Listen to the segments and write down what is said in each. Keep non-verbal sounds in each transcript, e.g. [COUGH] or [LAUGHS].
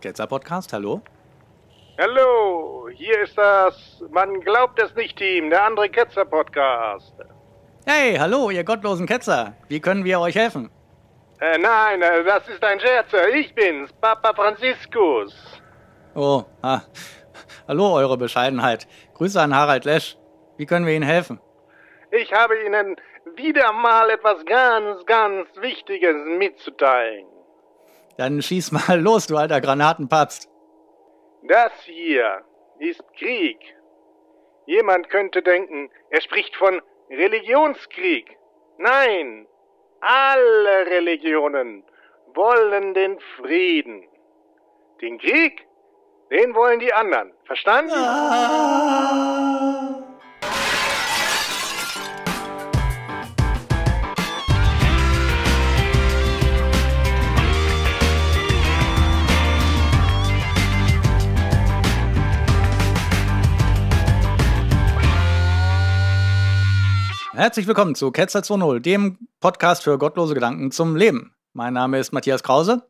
Ketzer Podcast, hallo? Hallo, hier ist das Man glaubt es nicht Team, der andere Ketzer Podcast. Hey, hallo, ihr gottlosen Ketzer. Wie können wir euch helfen? Äh, nein, äh, das ist ein Scherzer. Äh, ich bin's, Papa Franziskus. Oh, ah. hallo, eure Bescheidenheit. Grüße an Harald Lesch. Wie können wir Ihnen helfen? Ich habe Ihnen wieder mal etwas ganz, ganz Wichtiges mitzuteilen. Dann schieß mal [LAUGHS] los, du alter Granatenpapst. Das hier ist Krieg. Jemand könnte denken, er spricht von Religionskrieg. Nein, alle Religionen wollen den Frieden. Den Krieg, den wollen die anderen. Verstanden? Ah. Herzlich willkommen zu Ketzer 2.0, dem Podcast für gottlose Gedanken zum Leben. Mein Name ist Matthias Krause.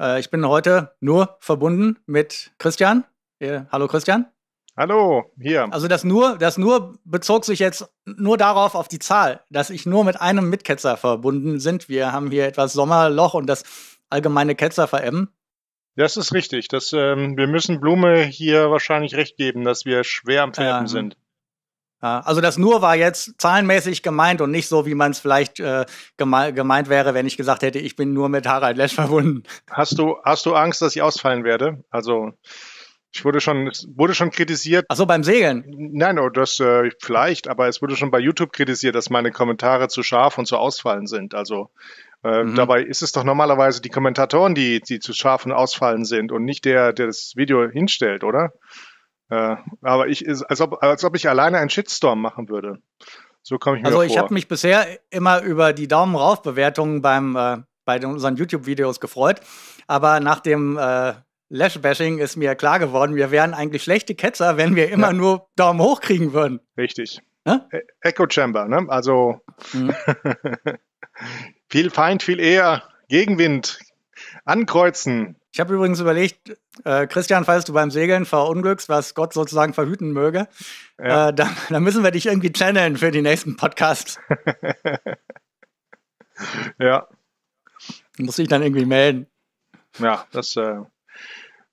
Äh, ich bin heute nur verbunden mit Christian. Äh, hallo Christian. Hallo, hier. Also das nur, das nur bezog sich jetzt nur darauf auf die Zahl, dass ich nur mit einem Mitketzer verbunden sind. Wir haben hier etwas Sommerloch und das allgemeine Ketzer verämmen. Das ist richtig. Das, ähm, wir müssen Blume hier wahrscheinlich recht geben, dass wir schwer am Pferden ähm, sind. Also das nur war jetzt zahlenmäßig gemeint und nicht so, wie man es vielleicht äh, geme gemeint wäre, wenn ich gesagt hätte, ich bin nur mit Harald Lesch verbunden. Hast du, hast du Angst, dass ich ausfallen werde? Also ich wurde schon, wurde schon kritisiert. Ach so, beim Segeln? Nein, oh, das äh, vielleicht, aber es wurde schon bei YouTube kritisiert, dass meine Kommentare zu scharf und zu ausfallen sind. Also äh, mhm. Dabei ist es doch normalerweise die Kommentatoren, die, die zu und Ausfallen sind und nicht der, der das Video hinstellt, oder? Äh, aber ich, als ob, als ob ich alleine einen Shitstorm machen würde. So komme ich mir Also ich habe mich bisher immer über die Daumen rauf Bewertungen beim äh, bei unseren YouTube-Videos gefreut, aber nach dem äh, Lash-Bashing ist mir klar geworden, wir wären eigentlich schlechte Ketzer, wenn wir immer ja. nur Daumen hoch kriegen würden. Richtig. Ja? E-, Echo Chamber, ne? Also mhm. [LAUGHS] viel Feind, viel eher Gegenwind ankreuzen, ich habe übrigens überlegt, äh, Christian, falls du beim Segeln verunglückst, was Gott sozusagen verhüten möge, ja. äh, dann, dann, müssen wir dich irgendwie channeln für die nächsten Podcasts. [LAUGHS] ja. Muss ich dann irgendwie melden. Ja, das. Äh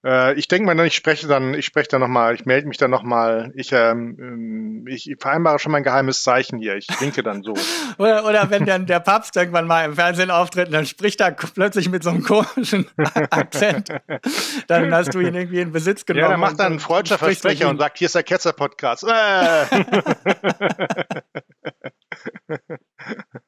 äh, ich denke mal, ich spreche dann, ich spreche dann nochmal, ich melde mich dann nochmal, ich, ähm, ähm ich vereinbare schon mein geheimes Zeichen hier, ich winke dann so. [LAUGHS] oder, oder wenn dann der Papst irgendwann mal im Fernsehen auftritt, dann spricht er plötzlich mit so einem komischen [LAUGHS] Akzent. Dann hast du ihn irgendwie in Besitz genommen. Ja, er macht dann einen freudscher Versprecher und sagt, hier ist der Ketzer-Podcast. Äh! [LAUGHS]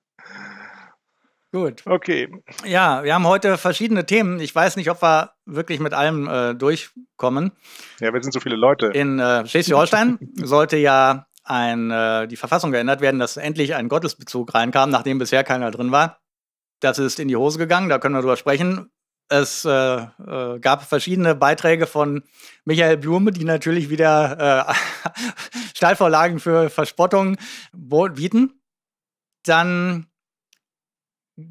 Gut. Okay. Ja, wir haben heute verschiedene Themen. Ich weiß nicht, ob wir wirklich mit allem äh, durchkommen. Ja, wir sind so viele Leute. In äh, Schleswig-Holstein [LAUGHS] sollte ja ein, äh, die Verfassung geändert werden, dass endlich ein Gottesbezug reinkam, nachdem bisher keiner drin war. Das ist in die Hose gegangen, da können wir drüber sprechen. Es äh, äh, gab verschiedene Beiträge von Michael Blume, die natürlich wieder äh, [LAUGHS] Stallvorlagen für Verspottung bieten. Dann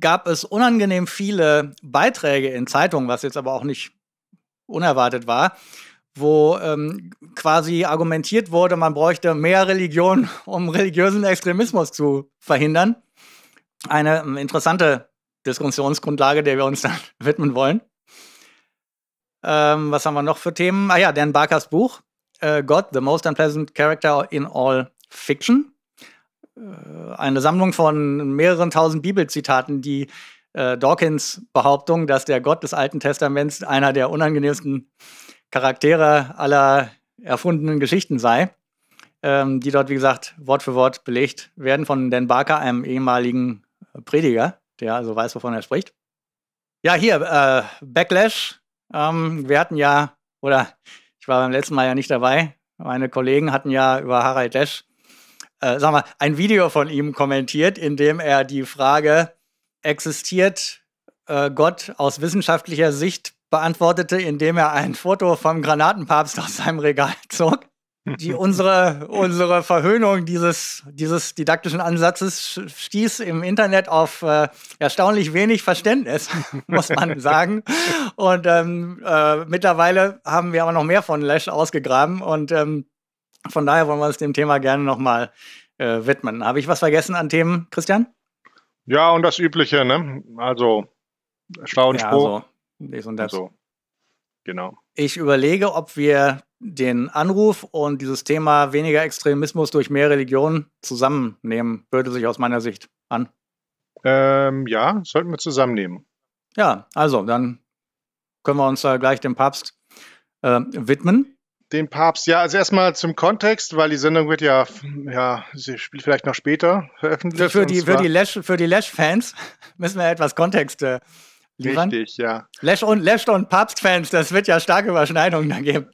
gab es unangenehm viele Beiträge in Zeitungen, was jetzt aber auch nicht unerwartet war, wo ähm, quasi argumentiert wurde, man bräuchte mehr Religion, [LAUGHS] um religiösen Extremismus zu verhindern. Eine ähm, interessante Diskussionsgrundlage, der wir uns dann [LAUGHS] widmen wollen. Ähm, was haben wir noch für Themen? Ah ja, Dan Barkers Buch, äh, God, the Most Unpleasant Character in All Fiction. Äh, eine Sammlung von mehreren tausend Bibelzitaten, die äh, Dawkins Behauptung, dass der Gott des Alten Testaments einer der unangenehmsten Charaktere aller erfundenen Geschichten sei, ähm, die dort, wie gesagt, Wort für Wort belegt werden von Dan Barker, einem ehemaligen äh, Prediger, der also weiß, wovon er spricht. Ja, hier, äh, Backlash. Ähm, wir hatten ja, oder ich war beim letzten Mal ja nicht dabei, meine Kollegen hatten ja über Harald Lesch äh, sag mal, ein Video von ihm kommentiert, in dem er die Frage, existiert äh, Gott aus wissenschaftlicher Sicht, beantwortete, indem er ein Foto vom Granatenpapst aus seinem Regal [LAUGHS] zog. Die [LAUGHS] unsere, unsere Verhöhnung dieses, dieses didaktischen Ansatzes stieß im Internet auf äh, erstaunlich wenig Verständnis, [LAUGHS] muss man sagen. Und ähm, äh, mittlerweile haben wir aber noch mehr von Lash ausgegraben und ähm, von daher wollen wir uns dem Thema gerne nochmal äh, widmen. Habe ich was vergessen an Themen, Christian? Ja, und das Übliche, ne? Also, schlauen ja, Spruch. Also, und das. So. Also, genau. Ich überlege, ob wir den Anruf und dieses Thema weniger Extremismus durch mehr Religion zusammennehmen, würde sich aus meiner Sicht an. Ähm, ja, sollten wir zusammennehmen. Ja, also, dann können wir uns da gleich dem Papst äh, widmen. Den Papst, ja, also erstmal zum Kontext, weil die Sendung wird ja, ja, sie spielt vielleicht noch später veröffentlicht. Für, für die, für die Lash, für Lash-Fans [LAUGHS] müssen wir etwas Kontext äh, liefern. Richtig, ja. Lash und, Lash und Papst-Fans, das wird ja starke Überschneidungen da geben.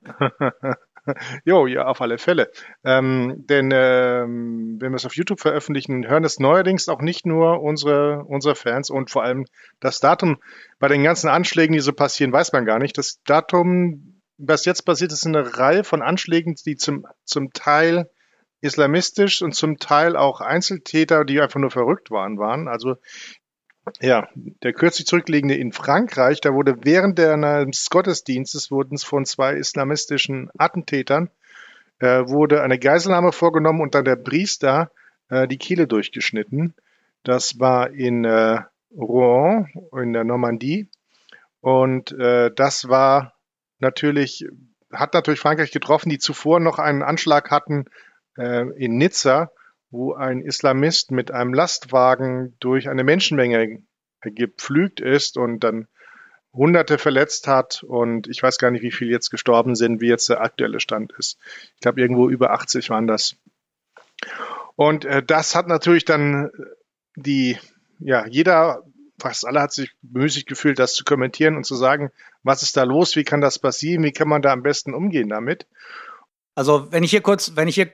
[LAUGHS] jo, ja, auf alle Fälle. Ähm, denn ähm, wenn wir es auf YouTube veröffentlichen, hören es neuerdings auch nicht nur unsere, unsere Fans und vor allem das Datum. Bei den ganzen Anschlägen, die so passieren, weiß man gar nicht. Das Datum was jetzt passiert, ist eine Reihe von Anschlägen, die zum, zum Teil islamistisch und zum Teil auch Einzeltäter, die einfach nur verrückt waren, waren. Also ja, der kürzlich zurückliegende in Frankreich, da wurde während des Gottesdienstes wurden es von zwei islamistischen Attentätern äh, wurde eine Geiselnahme vorgenommen und dann der Priester äh, die Kehle durchgeschnitten. Das war in äh, Rouen in der Normandie und äh, das war natürlich, hat natürlich Frankreich getroffen, die zuvor noch einen Anschlag hatten äh, in Nizza, wo ein Islamist mit einem Lastwagen durch eine Menschenmenge gepflügt ist und dann Hunderte verletzt hat und ich weiß gar nicht, wie viele jetzt gestorben sind, wie jetzt der aktuelle Stand ist. Ich glaube, irgendwo über 80 waren das. Und äh, das hat natürlich dann die, ja, jeder fast alle hat sich müßig gefühlt, das zu kommentieren und zu sagen, was ist da los, wie kann das passieren, wie kann man da am besten umgehen damit. Also wenn ich hier kurz, wenn ich hier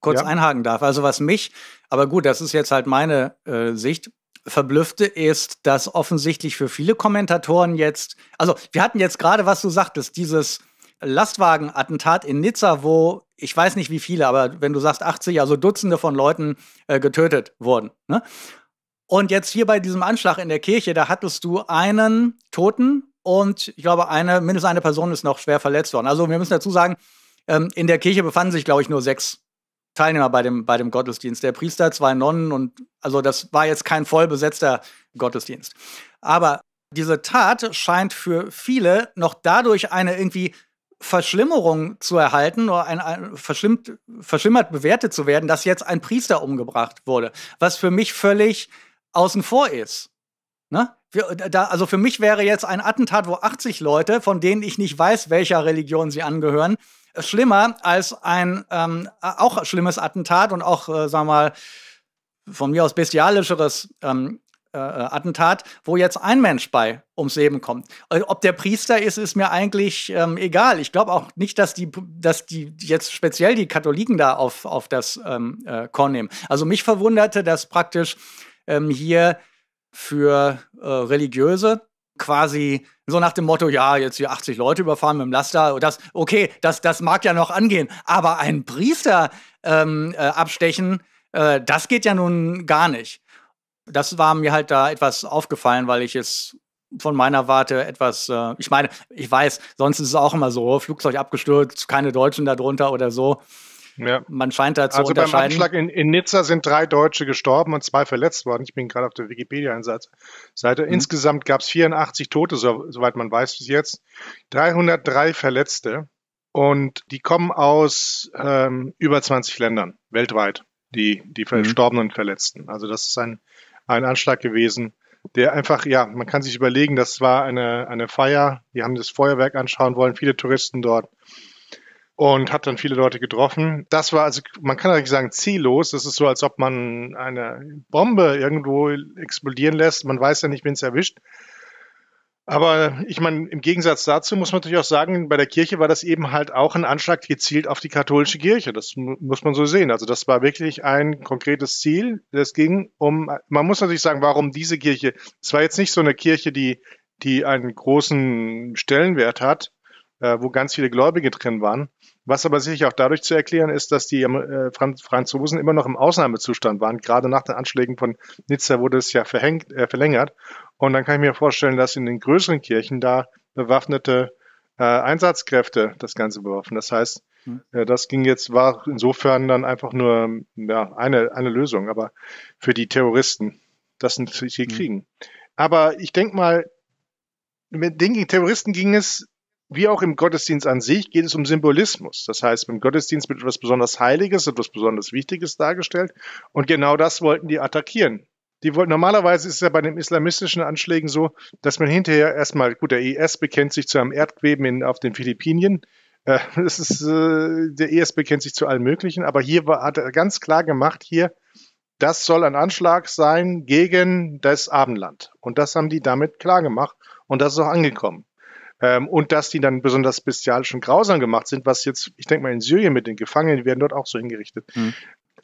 kurz ja. einhaken darf, also was mich, aber gut, das ist jetzt halt meine äh, Sicht, verblüffte ist, dass offensichtlich für viele Kommentatoren jetzt, also wir hatten jetzt gerade, was du sagtest, dieses Lastwagenattentat in Nizza, wo ich weiß nicht wie viele, aber wenn du sagst 80, also Dutzende von Leuten äh, getötet wurden. Ne? Und jetzt hier bei diesem Anschlag in der Kirche, da hattest du einen Toten und ich glaube, eine, mindestens eine Person ist noch schwer verletzt worden. Also wir müssen dazu sagen, ähm, in der Kirche befanden sich, glaube ich, nur sechs Teilnehmer bei dem, bei dem Gottesdienst. Der Priester, zwei Nonnen und also das war jetzt kein voll besetzter Gottesdienst. Aber diese Tat scheint für viele noch dadurch eine irgendwie Verschlimmerung zu erhalten oder ein, ein verschlimmert bewertet zu werden, dass jetzt ein Priester umgebracht wurde. Was für mich völlig außen vor ist. Ne? also für mich wäre jetzt ein Attentat, wo 80 Leute, von denen ich nicht weiß, welcher Religion sie angehören, äh, schlimmer als ein ähm, äh, auch schlimmes Attentat und auch, äh, wir mal, von mir aus bestialischeres ähm, äh, äh, Attentat, wo jetzt ein Mensch bei ums Leben kommt. Ob der Priester ist, ist mir eigentlich ähm, egal. Ich glaube auch nicht, dass die, dass die jetzt speziell die Katholiken da auf, auf das ähm, äh, Korn nehmen. Also mich verwunderte, dass praktisch ähm, hier für äh, Religiöse quasi so nach dem Motto, ja, jetzt hier 80 Leute überfahren mit dem Laster, oh, das, okay, das, das mag ja noch angehen, aber einen Priester ähm, äh, abstechen, äh, das geht ja nun gar nicht. Das war mir halt da etwas aufgefallen, weil ich es von meiner Warte etwas, äh, ich meine, ich weiß, sonst ist es auch immer so, Flugzeug abgestürzt, keine Deutschen darunter oder so. Ja. Man scheint da zu also unterscheiden. Also beim Anschlag in, in, Nizza sind drei Deutsche gestorben und zwei verletzt worden. Ich bin gerade auf der Wikipedia-Seite. Mhm. Insgesamt gab es 84 Tote, so, soweit man weiß bis jetzt. 303 Verletzte. Und die kommen aus ähm, über 20 Ländern weltweit, die, die mhm. Verstorbenen und Verletzten. Also das ist ein, ein Anschlag gewesen, der einfach, ja, man kann sich überlegen, das war eine, eine Feier. Die haben das Feuerwerk anschauen wollen, viele Touristen dort und hat dann viele Leute getroffen. Das war also, man kann eigentlich sagen, ziellos. Das ist so, als ob man eine Bombe irgendwo explodieren lässt. Man weiß ja nicht, wen es erwischt. Aber ich meine, im Gegensatz dazu muss man natürlich auch sagen, bei der Kirche war das eben halt auch ein Anschlag gezielt auf die katholische Kirche. Das muss man so sehen. Also das war wirklich ein konkretes Ziel. Das ging um, man muss natürlich sagen, warum diese Kirche. Es war jetzt nicht so eine Kirche, die, die einen großen Stellenwert hat, äh, wo ganz viele Gläubige drin waren, was aber sicherlich auch dadurch zu erklären ist, dass die äh, Franzosen immer noch im Ausnahmezustand waren. Gerade nach den Anschlägen von Nizza wurde es ja verhängt, äh, verlängert. Und dann kann ich mir vorstellen, dass in den größeren Kirchen da bewaffnete äh, Einsatzkräfte das Ganze bewaffen. Das heißt, hm. äh, das ging jetzt, war insofern dann einfach nur ja, eine, eine Lösung, aber für die Terroristen, das sind sie hm. kriegen. Mhm. Aber ich denke mal, mit den Terroristen ging es wie auch im Gottesdienst an sich geht es um Symbolismus. Das heißt, im Gottesdienst wird etwas besonders Heiliges, etwas besonders Wichtiges dargestellt. Und genau das wollten die attackieren. Die wollten, normalerweise ist es ja bei den islamistischen Anschlägen so, dass man hinterher erstmal, gut, der IS bekennt sich zu einem Erdbeben in, auf den Philippinen. Äh, das [LAUGHS] ist, äh, der IS bekennt sich zu allem Möglichen. Aber hier war, hat er ganz klar gemacht, hier, das soll ein Anschlag sein gegen das Abendland. Und das haben die damit klar gemacht. Und das ist auch angekommen. Ähm, und dass die dann besonders bestialisch und grausam gemacht sind, was jetzt, ich denke mal, in Syrien mit den Gefangenen, die werden dort auch so hingerichtet. Mhm.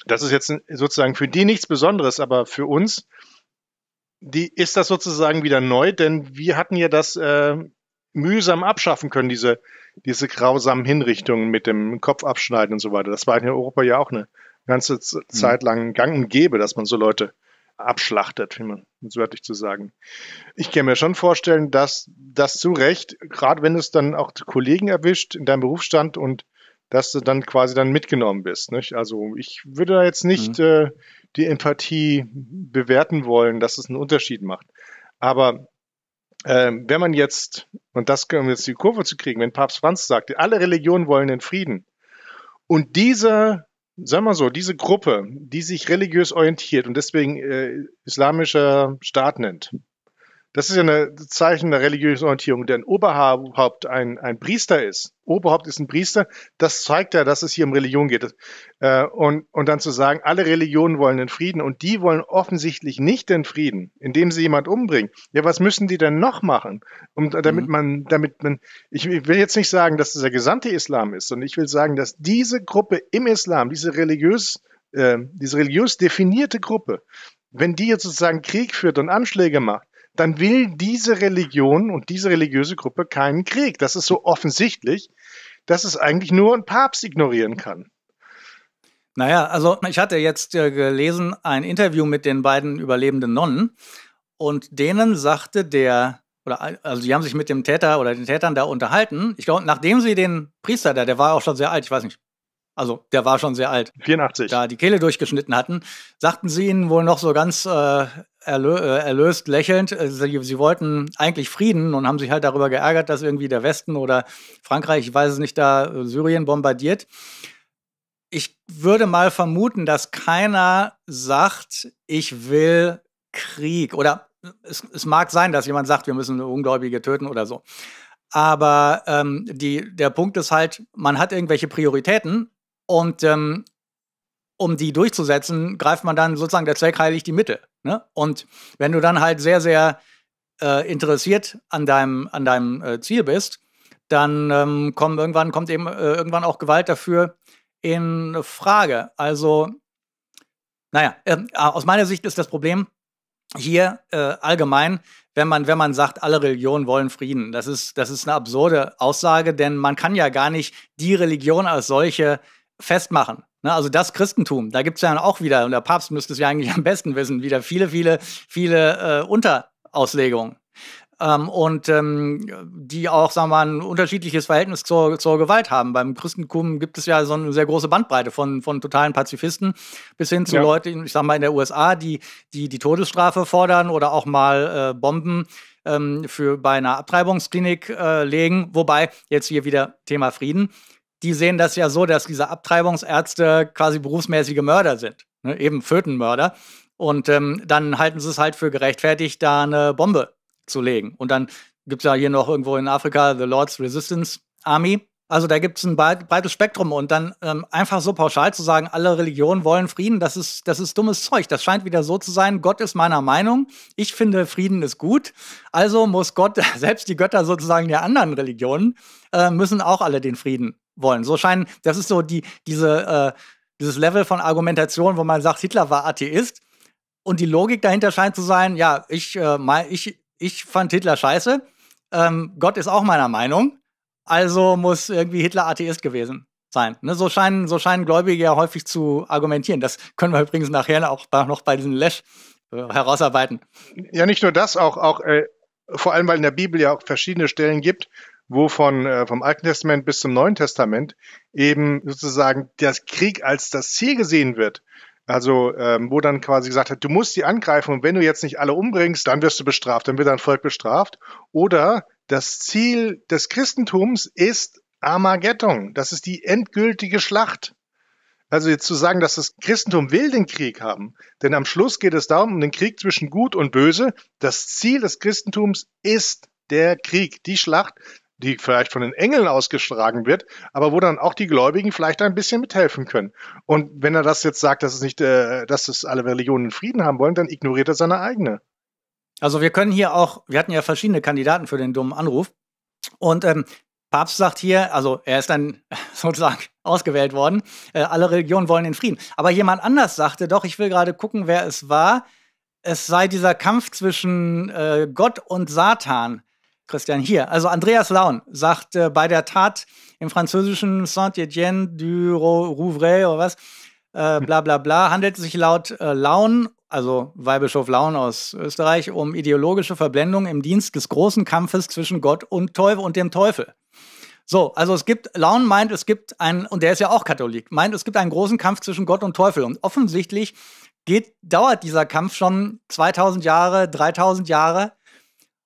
Das ist jetzt sozusagen für die nichts Besonderes, aber für uns die, ist das sozusagen wieder neu, denn wir hatten ja das äh, mühsam abschaffen können, diese, diese grausamen Hinrichtungen mit dem Kopf abschneiden und so weiter. Das war in Europa ja auch eine ganze mhm. Zeit lang gang und gäbe, dass man so Leute abschlachtet, wie man so wörtlich zu sagen. Ich kann mir schon vorstellen, dass das zu Recht, gerade wenn es dann auch Kollegen erwischt in deinem Berufsstand und dass du dann quasi dann mitgenommen bist. Nicht? Also ich würde da jetzt nicht mhm. äh, die Empathie bewerten wollen, dass es einen Unterschied macht. Aber äh, wenn man jetzt, und das um jetzt die Kurve zu kriegen, wenn Papst Franz sagte, alle Religionen wollen den Frieden. Und dieser sagen wir so, diese Gruppe, die sich religiös orientiert und deswegen äh, islamischer Staat nennt, das ist ja ein Zeichen der religiösen Orientierung. Denn Oberhaupt ein, ein Priester ist, Oberhaupt ist ein Priester, das zeigt ja, dass es hier um Religion geht. Äh, und, und dann zu sagen, alle Religionen wollen den Frieden und die wollen offensichtlich nicht den Frieden, indem sie jemand umbringen. Ja, was müssen die denn noch machen? Um, damit mhm. man, damit man, ich will jetzt nicht sagen, dass das der gesamte Islam ist, sondern ich will sagen, dass diese Gruppe im Islam, diese religiös, äh, diese religiös definierte Gruppe, wenn die jetzt sozusagen Krieg führt und Anschläge macht, dann will diese Religion und diese religiöse Gruppe keinen Krieg. Das ist so offensichtlich, dass es eigentlich nur ein Papst ignorieren kann. Naja, also ich hatte jetzt äh, gelesen ein Interview mit den beiden überlebenden Nonnen und denen sagte der, oder also die haben sich mit dem Täter oder den Tätern da unterhalten. Ich glaube, nachdem sie den Priester da, der war auch schon sehr alt, ich weiß nicht, also der war schon sehr alt, 84. da die Kehle durchgeschnitten hatten, sagten sie ihnen wohl noch so ganz äh, erlö äh, erlöst lächelnd. Äh, sie, sie, wollten eigentlich Frieden und haben sich halt darüber geärgert, dass irgendwie der Westen oder Frankreich, ich weiß es nicht, da äh, Syrien bombardiert. Ich würde mal vermuten, dass keiner sagt, ich will Krieg. Oder es, es mag sein, dass jemand sagt, wir müssen Ungläubige töten oder so. Aber ähm, die, der Punkt ist halt, man hat irgendwelche Prioritäten und ähm, um die durchzusetzen, greift man dann sozusagen der Zweck heiligt die Mitte. Ne? Und wenn du dann halt sehr, sehr äh, interessiert an deinem, an deinem äh, Ziel bist, dann ähm, kommen irgendwann, kommt eben äh, irgendwann auch Gewalt dafür in Frage. Also, naja, ähm, äh, aus meiner Sicht ist das Problem hier äh, allgemein, wenn man, wenn man sagt, alle Religionen wollen Frieden. Das ist, das ist eine absurde Aussage, denn man kann ja gar nicht die Religion als solche äh, festmachen. Ne? Also das Christentum, da gibt es ja auch wieder, und der Papst müsste es ja eigentlich [LAUGHS] am besten wissen, wieder viele, viele, viele äh, Unterauslegungen. Ähm, und ähm, die auch, sagen wir mal, ein unterschiedliches Verhältnis zur, zur, Gewalt haben. Beim Christentum gibt es ja so eine sehr große Bandbreite von, von totalen Pazifisten bis hin zu ja. Leuten, ich sag mal, in der USA, die die, die Todesstrafe fordern oder auch mal äh, Bomben ähm, für bei einer Abtreibungsklinik äh, legen. Wobei, jetzt hier wieder Thema Frieden die sehen das ja so, dass diese Abtreibungsärzte quasi berufsmäßige Mörder sind, ne? eben Fötenmörder. Und ähm, dann halten sie es halt für gerechtfertigt, da eine Bombe zu legen. Und dann gibt es ja hier noch irgendwo in Afrika The Lord's Resistance Army. Also da gibt es ein breites Spektrum. Und dann ähm, einfach so pauschal zu sagen, alle Religionen wollen Frieden, das ist, das ist dummes Zeug. Das scheint wieder so zu sein, Gott ist meiner Meinung, ich finde Frieden ist gut. Also muss Gott, [LAUGHS] selbst die Götter sozusagen der anderen Religionen, äh, müssen auch alle den Frieden wollen. So scheinen, das ist so die, diese, äh, dieses Level von Argumentation, wo man sagt, Hitler war Atheist. Und die Logik dahinter scheint zu sein, ja, ich, äh, ich, ich fand Hitler scheiße. Ähm, Gott ist auch meiner Meinung. Also muss irgendwie Hitler Atheist gewesen sein. Ne? So, scheinen, so scheinen Gläubige ja häufig zu argumentieren. Das können wir übrigens nachher auch noch bei diesem Lesch äh, herausarbeiten. Ja, nicht nur das, auch, auch äh, vor allem, weil in der Bibel ja auch verschiedene Stellen gibt, wo von, äh, vom Alten Testament bis zum Neuen Testament eben sozusagen der Krieg als das Ziel gesehen wird. Also ähm, wo dann quasi gesagt hat, du musst die angreifen und wenn du jetzt nicht alle umbringst, dann wirst du bestraft, dann wird dein Volk bestraft. Oder das Ziel des Christentums ist Armageddon, das ist die endgültige Schlacht. Also jetzt zu sagen, dass das Christentum will den Krieg haben, denn am Schluss geht es darum, um den Krieg zwischen Gut und Böse. Das Ziel des Christentums ist der Krieg, die Schlacht, die vielleicht von den Engeln ausgeschlagen wird, aber wo dann auch die Gläubigen vielleicht ein bisschen mithelfen können. Und wenn er das jetzt sagt, dass es nicht, äh, dass es alle Religionen Frieden haben wollen, dann ignoriert er seine eigene. Also wir können hier auch, wir hatten ja verschiedene Kandidaten für den dummen Anruf. Und ähm, Papst sagt hier, also er ist dann [LAUGHS] sozusagen ausgewählt worden, äh, alle Religionen wollen den Frieden. Aber jemand anders sagte doch, ich will gerade gucken, wer es war. Es sei dieser Kampf zwischen äh, Gott und Satan Christian, hier. Also Andreas Laun sagt äh, bei der Tat im französischen Saint-Étienne du Rouvray oder was, äh, bla bla bla, handelt es sich laut äh, Laun, also Weihbischof Laun aus Österreich, um ideologische Verblendung im Dienst des großen Kampfes zwischen Gott und Teufel und dem Teufel. So, also es gibt, Laun meint, es gibt einen, und der ist ja auch Katholik, meint, es gibt einen großen Kampf zwischen Gott und Teufel. Und offensichtlich geht, dauert dieser Kampf schon 2000 Jahre, 3000 Jahre.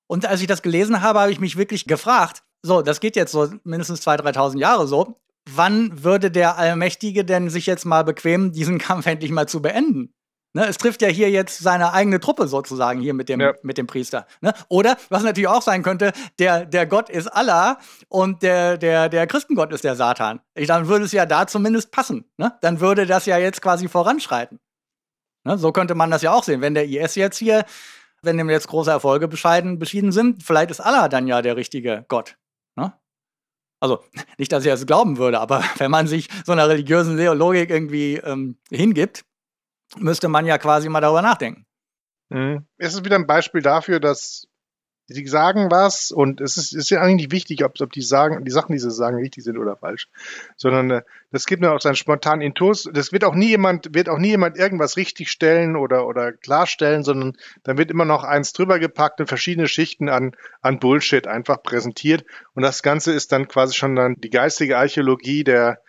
Und als ich das gelesen habe, habe ich mich wirklich gefragt, so, das geht jetzt so mindestens 2.000, 3.000 Jahre so, wann würde der Allmächtige denn sich jetzt mal bequemen, diesen [LAUGHS] Kampf endlich mal zu beenden? Ne, es trifft ja hier jetzt seine eigene Truppe sozusagen hier mit dem, ja. mit dem Priester. Ne? Oder, was natürlich auch sein könnte, der, der Gott ist Allah und der, der, der Christengott ist der Satan. Ich, dann würde es ja da zumindest passen. Ne? Dann würde das ja jetzt quasi voranschreiten. Ne, so könnte man das ja auch sehen. Wenn der IS jetzt hier wenn dem jetzt große Erfolge bescheiden, beschieden sind, vielleicht ist Allah dann ja der richtige Gott. Ne? Also [LAUGHS] nicht, dass ich das glauben würde, aber [LAUGHS] wenn man sich so einer religiösen Logik irgendwie ähm, hingibt, müsste man ja quasi mal darüber nachdenken. Mhm. Es ist wieder ein Beispiel dafür, dass die sagen was und es ist, ist ja eigentlich nicht wichtig, ob, ob die sagen, die Sachen, die sie sagen, richtig sind oder falsch. Sondern äh, das gibt mir auch seinen spontanen Intus. Das wird auch nie jemand, wird auch nie jemand irgendwas richtigstellen oder, oder klarstellen, sondern dann wird immer noch eins drüber gepackt und verschiedene Schichten an, an Bullshit einfach präsentiert. Und das Ganze ist dann quasi schon dann die geistige Archäologie der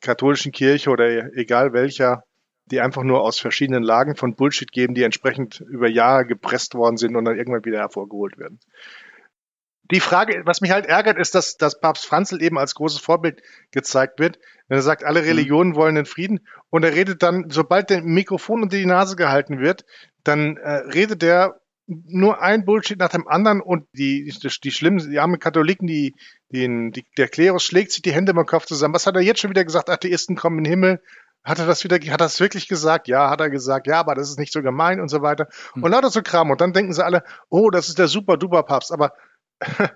katholischen Kirche oder egal welcher die einfach nur aus verschiedenen Lagen von Bullshit geben, die entsprechend über Jahre gepresst worden sind und dann irgendwann wieder hervorgeholt werden. Die Frage, was mich halt ärgert, ist, dass, dass Papst Franzl eben als großes Vorbild gezeigt wird, wenn er sagt, alle mhm. Religionen wollen den Frieden und er redet dann, sobald der Mikrofon unter die Nase gehalten wird, dann äh, redet er nur ein Bullshit nach dem anderen und die, die, die schlimmen, die armen Katholiken, die, die, die, der Klerus schlägt sich die Hände im Kopf zusammen. Was hat er jetzt schon wieder gesagt? Atheisten kommen in den Himmel, hat er das wieder, hat das wirklich gesagt? Ja, hat er gesagt, ja, aber das ist nicht so gemein und so weiter. Mhm. Und lauter so Kram. Und dann denken sie alle, oh, das ist der super duper Papst. Aber [LAUGHS]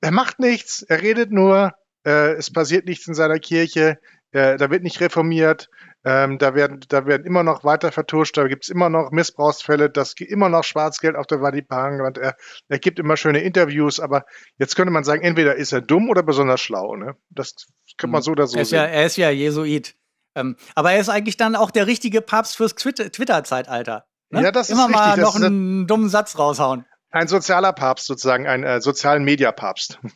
er macht nichts, er redet nur, äh, es passiert nichts in seiner Kirche, äh, da wird nicht reformiert, ähm, da, werden, da werden immer noch weiter vertuscht, da gibt es immer noch Missbrauchsfälle, das gibt immer noch Schwarzgeld auf der Vatikan. Und er, er gibt immer schöne Interviews, aber jetzt könnte man sagen, entweder ist er dumm oder besonders schlau. Ne? Das könnte man hm. so oder so er sehen. Ja, er ist ja Jesuit. Ähm, aber er ist eigentlich dann auch der richtige Papst fürs Twitter-Zeitalter. Ne? Ja, das Immer ist richtig. mal noch einen dummen Satz raushauen. Ein sozialer Papst sozusagen, ein äh, sozialen Media-Papst. [LAUGHS]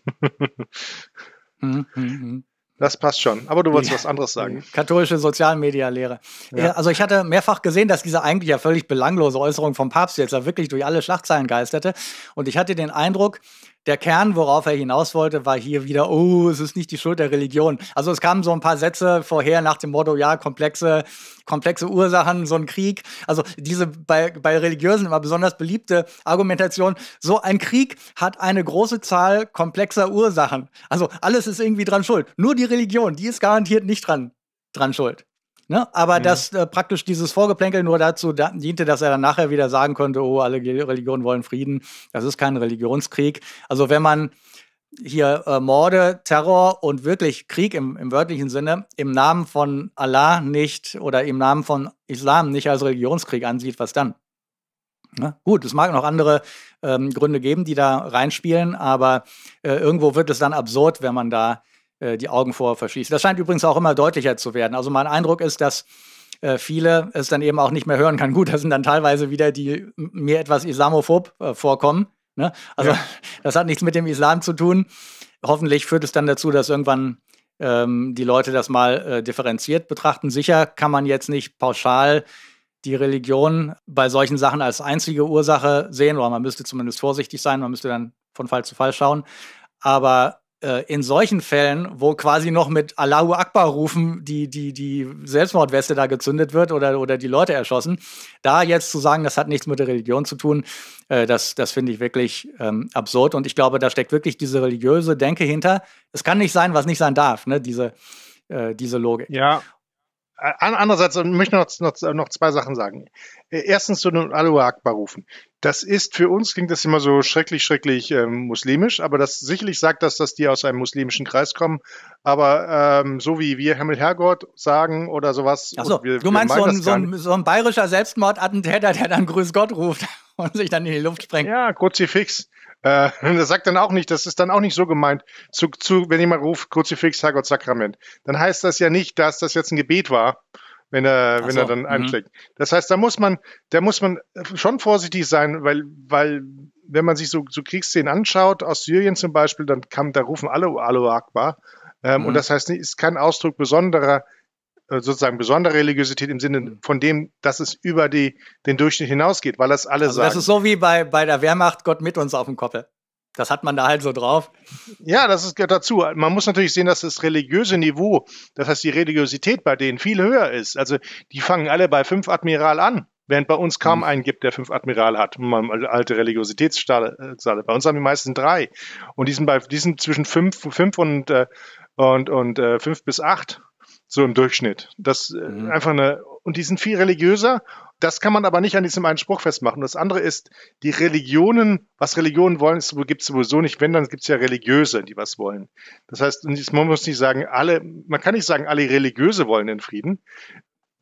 Mhm, mhm, mhm. Das passt schon. Aber du wolltest ja. was anderes sagen. Katholische Sozialmedialehre. Ja. Also ich hatte mehrfach gesehen, dass diese eigentlich ja völlig belanglose Äußerung vom Papst jetzt da wirklich durch alle Schlagzeilen geisterte. Und ich hatte den Eindruck, der Kern, worauf er hinaus wollte, war hier wieder, oh, es ist nicht die Schuld der Religion. Also es kamen so ein paar Sätze vorher nach dem Motto, ja, komplexe, komplexe Ursachen, so ein Krieg. Also diese bei, bei Religiösen immer besonders beliebte Argumentation, so ein Krieg hat eine große Zahl komplexer Ursachen. Also alles ist irgendwie dran schuld. Nur die Religion, die ist garantiert nicht dran, dran schuld. Ne? Aber mhm. dass äh, praktisch dieses Vorgeplänkel nur dazu da diente, dass er dann nachher wieder sagen konnte, oh, alle Religionen wollen Frieden. Das ist kein Religionskrieg. Also wenn man hier äh, Morde, Terror und wirklich Krieg im, im wörtlichen Sinne im Namen von Allah nicht oder im Namen von Islam nicht als Religionskrieg ansieht, was dann? Ne? Gut, es mag noch andere ähm, Gründe geben, die da reinspielen, aber äh, irgendwo wird es dann absurd, wenn man da äh, die Augen vor verschließen. Das scheint übrigens auch immer deutlicher zu werden. Also mein Eindruck ist, dass äh, viele es dann eben auch nicht mehr hören kann. [LAUGHS] Gut, das sind dann teilweise wieder die mir etwas islamophob äh, vorkommen. Ne? Also ja. [LAUGHS] das hat nichts mit dem Islam zu tun. Hoffentlich führt es dann dazu, dass irgendwann ähm, die Leute das mal äh, differenziert betrachten. Sicher kann man jetzt nicht pauschal die Religion bei solchen Sachen als einzige Ursache sehen, oder man müsste zumindest vorsichtig sein, man müsste dann von Fall zu Fall schauen. Aber äh, in solchen Fällen, wo quasi noch mit Allahu Akbar rufen, die, die, die Selbstmordweste da gezündet wird oder, oder die Leute erschossen, da jetzt zu sagen, das hat nichts mit der Religion zu tun, äh, das, das finde ich wirklich ähm, absurd. Und ich glaube, da steckt wirklich diese religiöse Denke hinter. Es kann nicht sein, was nicht sein darf, ne? diese, äh, diese Logik. Ja, andererseits äh, möchte ich noch, noch, noch zwei Sachen sagen. Äh, erstens zu den Allahu Akbar rufen. Das ist für uns klingt das immer so schrecklich, schrecklich ähm, muslimisch, aber das sicherlich sagt das, dass die aus einem muslimischen Kreis kommen. Aber ähm, so wie wir Himmel Herrgott sagen oder sowas. Achso, wir, du meinst so ein, so, ein, so ein, bayerischer Selbstmordattentäter, der dann Grüß Gott ruft [LAUGHS] und sich dann in die Luft sprengt. Ja, kurz fix. Äh, [LAUGHS] das sagt dann auch nicht, das ist dann auch nicht so gemeint, zu, zu, wenn jemand ruft, Kruzifix, Herrgott, Sakrament, dann heißt das ja nicht, dass das jetzt ein Gebet war, wenn er, so, wenn er dann anklickt. Mhm. -hmm. Das heißt, da muss man, da muss man schon vorsichtig sein, weil, weil, wenn man sich so, so Kriegsszenen anschaut, aus Syrien zum Beispiel, dann kam, da rufen alle Alu Akbar. Ähm, mhm. Und das heißt, ist kein Ausdruck besonderer äh, sozusagen besondere Religiosität im Sinne von dem, dass es über die, den Durchschnitt hinausgeht, weil das alle also sagen. Das ist so wie bei, bei der Wehrmacht, Gott mit uns auf dem Koppel. Das hat man da halt so drauf. Ja, das ist, gehört dazu. Man muss natürlich sehen, dass das religiöse Niveau, das heißt die Religiosität bei denen viel höher ist. Also die fangen alle bei fünf Admiral an, während bei uns kaum mhm. einen gibt, der fünf Admiral hat. Alte Religiositätsstale. Äh, bei uns haben die meisten drei. Und die sind, bei, die sind zwischen fünf, fünf und, äh, und, und fünf bis acht so im Durchschnitt. Das äh, mhm. einfach eine, und die sind viel religiöser. Das kann man aber nicht an diesem einen Spruch festmachen. Das andere ist, die Religionen, was Religionen wollen, gibt es sowieso nicht. Wenn, dann gibt es ja Religiöse, die was wollen. Das heißt, man muss nicht sagen, alle, man kann nicht sagen, alle Religiöse wollen den Frieden.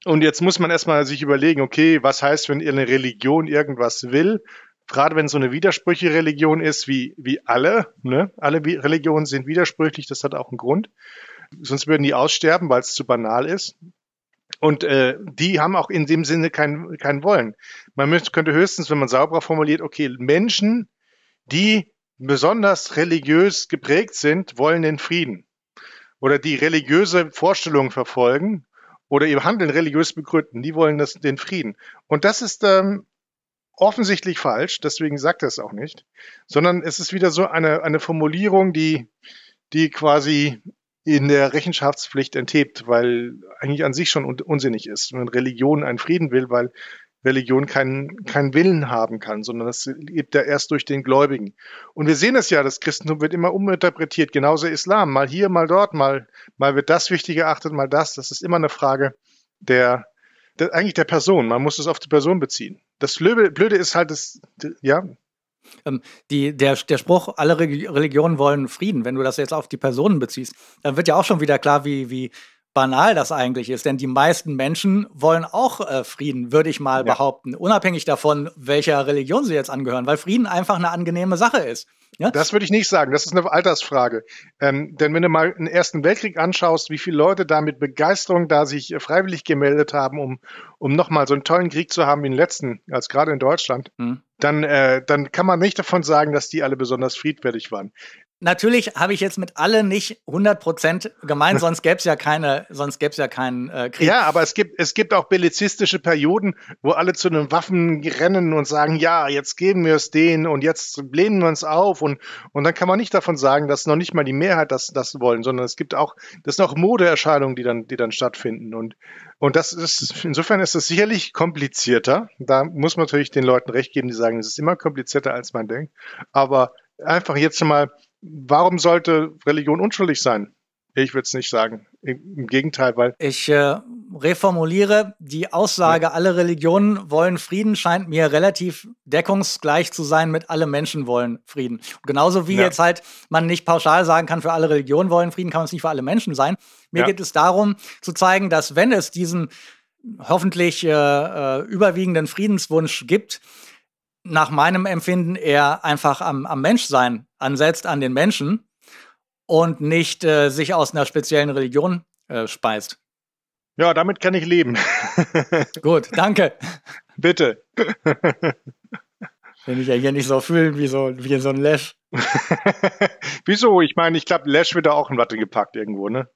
Und jetzt muss man erstmal sich überlegen, okay, was heißt, wenn eine Religion irgendwas will? Gerade wenn es so eine widersprüchliche Religion ist, wie, wie alle, ne? alle Religionen sind widersprüchlich, das hat auch einen Grund sonst würden die aussterben, weil es zu banal ist. Und äh, die haben auch in dem Sinne kein, kein Wollen. Man müsste, könnte höchstens, wenn man sauberer formuliert, okay, Menschen, die besonders religiös geprägt sind, wollen den Frieden. Oder die religiöse Vorstellungen verfolgen oder ihr Handeln religiös begründen, die wollen das, den Frieden. Und das ist ähm, offensichtlich falsch, deswegen sagt er es auch nicht, sondern es ist wieder so eine, eine Formulierung, die, die quasi in der Rechenschaftspflicht enthebt, weil eigentlich an sich schon un unsinnig ist. Wenn Religion einen Frieden will, weil Religion keinen keinen Willen haben kann, sondern das lebt ja erst durch den Gläubigen. Und wir sehen es ja, das Christentum wird immer uminterpretiert, genauso Islam, mal hier, mal dort, mal, mal wird das wichtig geachtet, mal das. Das ist immer eine Frage der, der eigentlich der Person. Man muss es auf die Person beziehen. Das Blöde, Blöde ist halt, das, ja, ähm, die, der, der Spruch, alle Religionen wollen Frieden, wenn du das jetzt auf die Personen beziehst, dann wird ja auch schon wieder klar, wie, wie banal das eigentlich ist. Denn die meisten Menschen wollen auch äh, Frieden, würde ich mal ja. behaupten, unabhängig davon, welcher Religion sie jetzt angehören, weil Frieden einfach eine angenehme Sache ist. Ja? Das würde ich nicht sagen. Das ist eine Altersfrage. Ähm, denn wenn du mal den Ersten Weltkrieg anschaust, wie viele Leute da mit Begeisterung da sich äh, freiwillig gemeldet haben, um, um nochmal so einen tollen Krieg zu haben wie den letzten, als gerade in Deutschland, hm. dann, äh, dann kann man nicht davon sagen, dass die alle besonders friedfertig waren. Natürlich habe ich jetzt mit allen nicht 100% gemeint, [LAUGHS] sonst gäbe es ja keine, sonst gäbe ja keinen äh, Krieg. Ja, aber es gibt, es gibt auch bellizistische Perioden, wo alle zu den Waffen rennen und sagen, ja, jetzt geben wir es denen und jetzt lehnen wir uns auf und, und dann kann man nicht davon sagen, dass noch nicht mal die Mehrheit das, das wollen, sondern es gibt auch, das sind auch Modeerscheinungen, die dann, die dann stattfinden und, und das ist, insofern ist es sicherlich komplizierter. Da muss man natürlich den Leuten recht geben, die sagen, es ist immer komplizierter, als man denkt, aber einfach jetzt schon mal warum sollte Religion unschuldig sein? Ich würde es nicht sagen. Im Gegenteil, weil. Ich äh, reformuliere die Aussage, ja. alle Religionen wollen Frieden, scheint mir relativ deckungsgleich zu sein mit alle Menschen wollen Frieden. genauso wie ja. jetzt halt man nicht pauschal sagen kann, für alle Religionen wollen Frieden, kann es nicht für alle Menschen sein. Mir ja. geht es darum, zu zeigen, dass wenn es diesen hoffentlich äh, äh überwiegenden Friedenswunsch gibt, nach meinem Empfinden eher einfach am, am Menschsein ansetzt, an den Menschen und nicht äh, sich aus einer speziellen Religion äh, speist. Ja, damit kann ich leben. [LAUGHS] [LAUGHS] Gut, danke. Bitte. [LAUGHS] Wenn ich ja hier nicht so fühlen wie so, wie so ein Lash. Wieso? Ich meine, ich glaube, Lash wird da auch in Watte gepackt irgendwo, ne?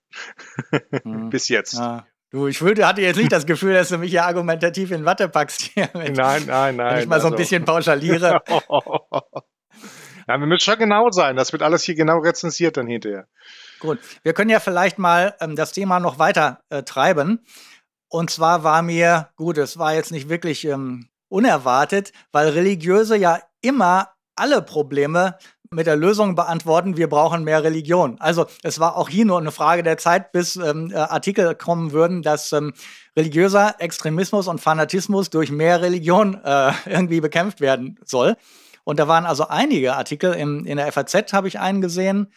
Hm. Bis jetzt. Ja. Ah. Du, ich würde, hatte jetzt nicht das Gefühl, dass du mich hier argumentativ in Watte packst. Hier nein, nein, nein. Wenn ich mal also. so ein also. bisschen pauschaliere. Nein, wir müssen schon genau sein. Das wird alles hier genau rezensiert dann hinterher. Gut, wir können ja vielleicht mal ähm, das Thema noch weiter äh, treiben. Und zwar war mir, gut, es war jetzt nicht wirklich ähm, unerwartet, weil Religiöse ja immer alle Probleme mit der Lösung beantworten, wir brauchen mehr Religion. Also es war auch hier nur eine Frage der Zeit, bis ähm, äh, Artikel kommen würden, dass ähm, religiöser Extremismus und Fanatismus durch mehr Religion äh, [LAUGHS] irgendwie bekämpft werden soll. Und da waren also einige Artikel, im, in der FAZ habe ich einen gesehen,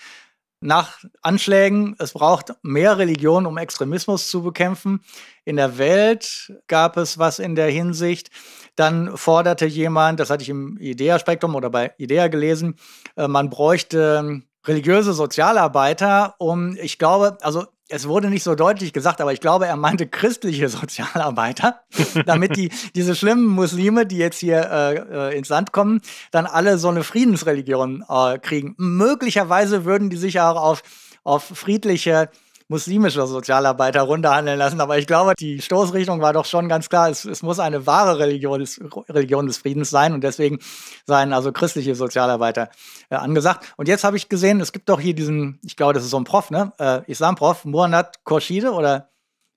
nach Anschlägen, es braucht mehr Religion, um Extremismus zu bekämpfen. In der Welt gab es was in der Hinsicht. Dann forderte jemand, das hatte ich im Idea-Spektrum oder bei Idea gelesen, äh, man bräuchte ähm, religiöse Sozialarbeiter, um, ich glaube, also es wurde nicht so deutlich gesagt, aber ich glaube, er meinte christliche [LAUGHS] Sozialarbeiter, damit die, diese schlimmen Muslime, die jetzt hier äh, äh, ins Land kommen, dann alle so eine Friedensreligion äh, kriegen. Möglicherweise würden die sich auch auf, auf friedliche muslimische Sozialarbeiter runterhandeln lassen. Aber ich glaube, die Stoßrichtung war doch schon ganz klar, es, es muss eine wahre Religion des, Religion des, Friedens sein und deswegen seien also christliche Sozialarbeiter äh, angesagt. Und jetzt habe ich gesehen, es gibt doch hier diesen, ich glaube, das ist so ein Prof, ne? Äh, Islamprof, Murnat Korshide oder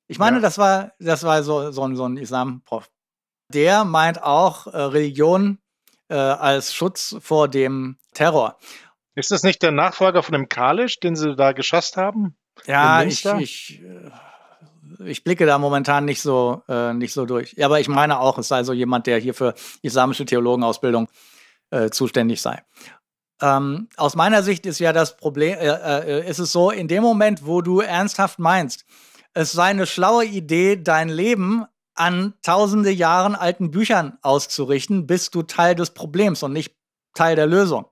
ich meine, ja. das war, das war so, so ein, so ein Islamprof. Der meint auch äh, Religion äh, als Schutz vor dem Terror. Ist das nicht der Nachfolger von dem Kalisch, den sie da geschasst haben? Ja, ich, ich, äh, ich blicke da momentan nicht so, äh, nicht so durch. Ja, aber ich meine auch, es sei so jemand, der hier für islamische Theologenausbildung äh, zuständig sei. Ähm, aus meiner Sicht ist ja das Problem, äh, äh ist es so, in dem Moment, wo du ernsthaft meinst, es sei eine schlaue Idee, dein Leben an tausende Jahren alten Büchern auszurichten, bist du Teil des Problems und nicht Teil der Lösung.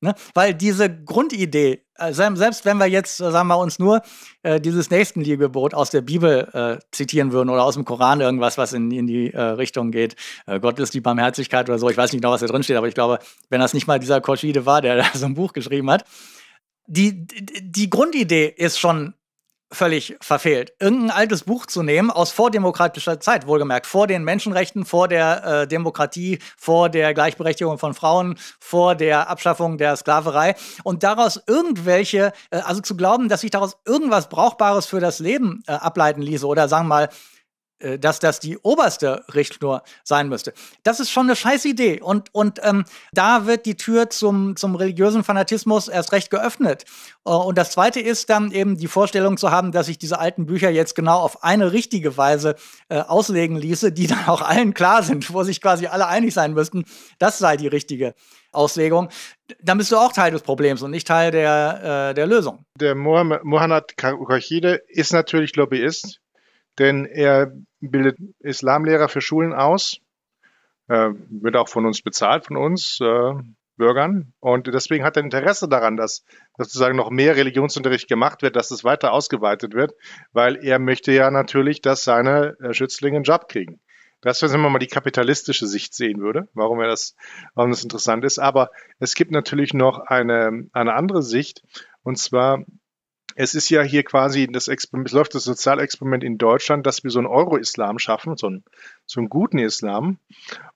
Ne? Weil diese Grundidee äh, selbst wenn wir jetzt, äh, sagen wir uns nur, äh, dieses Nächstenliegegebot aus der Bibel äh, zitieren würden oder aus dem Koran irgendwas, was in, in die äh, Richtung geht, äh, Gott ist die Barmherzigkeit oder so, ich weiß nicht genau, was da drin steht, aber ich glaube, wenn das nicht mal dieser Koschide war, der [LAUGHS] da so ein Buch geschrieben hat, die, die Grundidee ist schon völlig verfehlt. Irgendein altes Buch zu nehmen aus vordemokratischer Zeit, wohlgemerkt, vor den Menschenrechten, vor der äh, Demokratie, vor der Gleichberechtigung von Frauen, vor der Abschaffung der Sklaverei und daraus irgendwelche, äh, also zu glauben, dass sich daraus irgendwas Brauchbares für das Leben äh, ableiten ließe oder sagen wir mal, äh, dass das die oberste Richtschnur sein müsste. Das ist schon eine scheiß Idee. Und, und ähm, da wird die Tür zum, zum religiösen Fanatismus erst recht geöffnet. Äh, und das Zweite ist dann eben die Vorstellung zu haben, dass ich diese alten Bücher jetzt genau auf eine richtige Weise äh, auslegen ließe, die dann auch allen klar sind, wo sich quasi alle einig sein müssten, das sei die richtige Auslegung. Dann bist du auch Teil des Problems und nicht Teil der, äh, der Lösung. Der Mohammed Kouchide ist natürlich Lobbyist denn er bildet Islamlehrer für Schulen aus, äh, wird auch von uns bezahlt, von uns äh, Bürgern. Und deswegen hat er Interesse daran, dass, dass sozusagen noch mehr Religionsunterricht gemacht wird, dass es weiter ausgeweitet wird, weil er möchte ja natürlich, dass seine äh, Schützlinge einen Job kriegen. Das, wenn man mal die kapitalistische Sicht sehen würde, warum er das, warum das interessant ist. Aber es gibt natürlich noch eine, eine andere Sicht. Und zwar es ist ja hier quasi, das Experiment, es läuft das Sozialexperiment in Deutschland, dass wir so einen Euro-Islam schaffen, so einen, so einen guten Islam.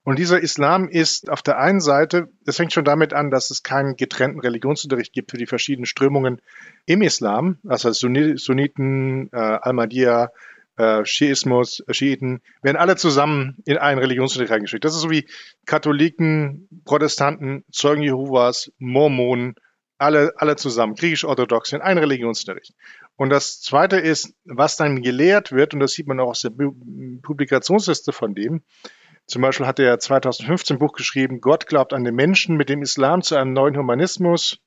Und dieser Islam ist auf der einen Seite, es fängt schon damit an, dass es keinen getrennten Religionsunterricht gibt für die verschiedenen Strömungen im Islam, also Sunniten, äh, Ahmadiyya, äh, Schiismus, äh, Schiiten, werden alle zusammen in einen Religionsunterricht eingeschickt. Das ist so wie Katholiken, Protestanten, Zeugen Jehovas, Mormonen, alle, alle zusammen, griechisch-orthodox in einen Religionsunterricht. Und das Zweite ist, was dann gelehrt wird, und das sieht man auch aus der Publikationsliste von dem, zum Beispiel hat er 2015 ein Buch geschrieben, Gott glaubt an den Menschen mit dem Islam zu einem neuen Humanismus.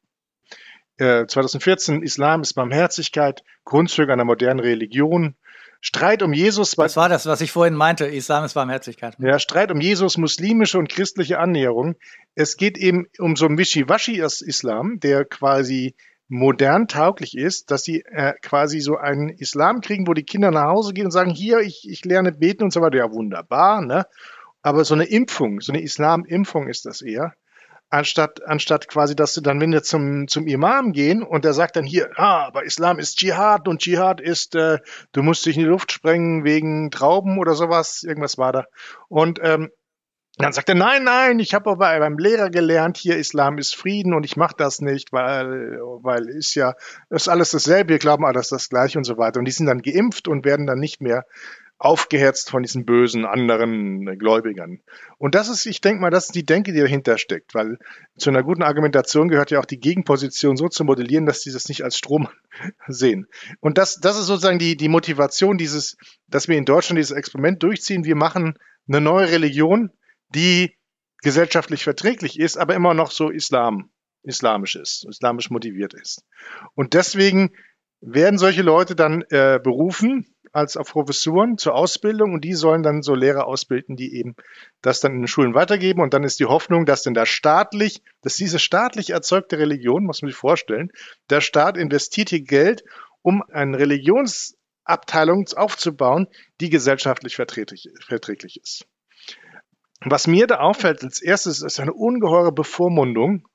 Äh, 2014, Islam ist Barmherzigkeit, Grundzüge einer modernen Religion. Streit um Jesus. Das war das, was ich vorhin meinte, Islam ist Barmherzigkeit. Ja, Streit um Jesus, muslimische und christliche Annäherung. Es geht eben um so ein Wischiwaschi-Islam, der quasi modern tauglich ist, dass sie äh, quasi so einen Islam kriegen, wo die Kinder nach Hause gehen und sagen, hier, ich, ich lerne beten und so weiter. Ja, wunderbar, ne? Aber so eine Impfung, so eine Islam-Impfung ist das eher. Anstatt, anstatt quasi, dass sie dann, wenn wir zum, zum Imam gehen und der sagt dann hier, ah, aber Islam ist Dschihad und Dschihad ist, äh, du musst dich in die Luft sprengen wegen Trauben oder sowas, irgendwas war da. Und ähm, dann sagt er, nein, nein, ich habe aber beim Lehrer gelernt, hier Islam ist Frieden und ich mache das nicht, weil, weil ist ja, ist alles dasselbe, wir glauben alles das gleiche und so weiter. Und die sind dann geimpft und werden dann nicht mehr aufgeherzt von diesen bösen anderen Gläubigern. Und das ist, ich denke mal, das ist die Denke, die dahinter steckt, weil zu einer guten Argumentation gehört ja auch die Gegenposition so zu modellieren, dass sie das nicht als Strom [LAUGHS] sehen. Und das, das ist sozusagen die, die Motivation dieses, dass wir in Deutschland dieses Experiment durchziehen. Wir machen eine neue Religion, die gesellschaftlich verträglich ist, aber immer noch so Islam, islamisch ist, islamisch motiviert ist. Und deswegen werden solche Leute dann äh, berufen, als auf Professuren zur Ausbildung und die sollen dann so Lehrer ausbilden, die eben das dann in den Schulen weitergeben. Und dann ist die Hoffnung, dass denn da staatlich, dass diese staatlich erzeugte Religion, muss man sich vorstellen, der Staat investiert hier Geld, um eine Religionsabteilung aufzubauen, die gesellschaftlich verträglich ist. Was mir da auffällt als erstes, ist eine ungeheure Bevormundung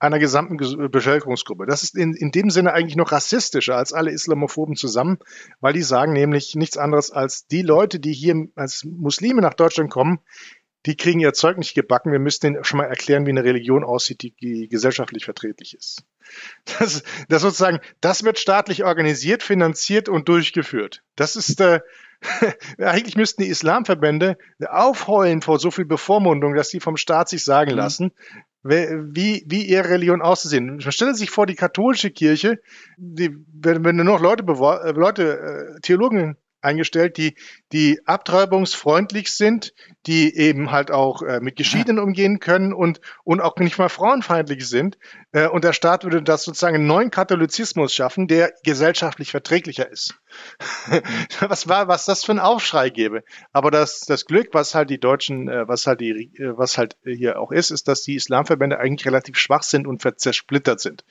einer gesamten äh, Bevölkerungsgruppe. Das ist in, in dem Sinne eigentlich noch rassistischer als alle Islamophoben zusammen, weil die sagen nämlich nichts anderes als die Leute, die hier als Muslime nach Deutschland kommen, die kriegen ihr Zeug nicht gebacken. Wir müssen denen schon mal erklären, wie eine Religion aussieht, die gesellschaftlich verträglich ist. Das, das sozusagen, das wird staatlich organisiert, finanziert und durchgeführt. Das ist äh, [LAUGHS] eigentlich müssten die Islamverbände aufheulen vor so viel Bevormundung, dass sie vom Staat sich sagen mhm. lassen, wie, wie ihre Religion auszusehen. Man stelle sich vor, die katholische Kirche, die, wenn, wenn nur noch Leute, äh, Leute äh, Theologen eingestellt, die, die abtreibungsfreundlich sind, die eben halt auch äh, mit Geschiedenen umgehen können und, und auch nicht mal frauenfeindlich sind. Äh, und der Staat würde das sozusagen einen neuen Katholizismus schaffen, der gesellschaftlich verträglicher ist. Mhm. [LAUGHS] was war, was das für ein Aufschrei gäbe. Aber das, das Glück, was halt die Deutschen, äh, was halt die, äh, was halt hier auch ist, ist, dass die Islamverbände eigentlich relativ schwach sind und zersplittert sind.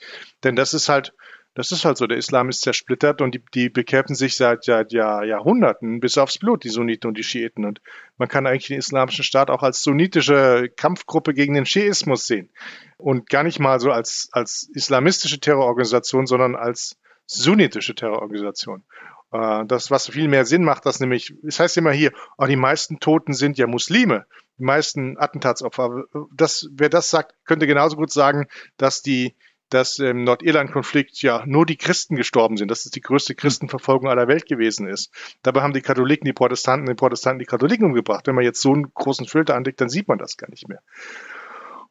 Denn das ist halt, das ist halt so, der Islam ist zersplittert und die, die bekämpfen sich seit Jahr, Jahr, Jahrhunderten bis aufs Blut, die Sunniten und die Schiiten. Und man kann eigentlich den islamischen Staat auch als sunnitische Kampfgruppe gegen den Schiismus sehen. Und gar nicht mal so als, als islamistische Terrororganisation, sondern als sunnitische Terrororganisation. Äh, das, was viel mehr Sinn macht, das nämlich, es heißt immer hier, auch oh, die meisten Toten sind ja Muslime, die meisten Attentatsopfer. Das, wer das sagt, könnte genauso gut sagen, dass die dass im Nordirland-Konflikt ja nur die Christen gestorben sind, dass es die größte hm. Christenverfolgung aller Welt gewesen ist. Dabei haben die Katholiken die Protestanten, die Protestanten die Katholiken umgebracht. Wenn man jetzt so einen großen Filter anlegt, dann sieht man das gar nicht mehr.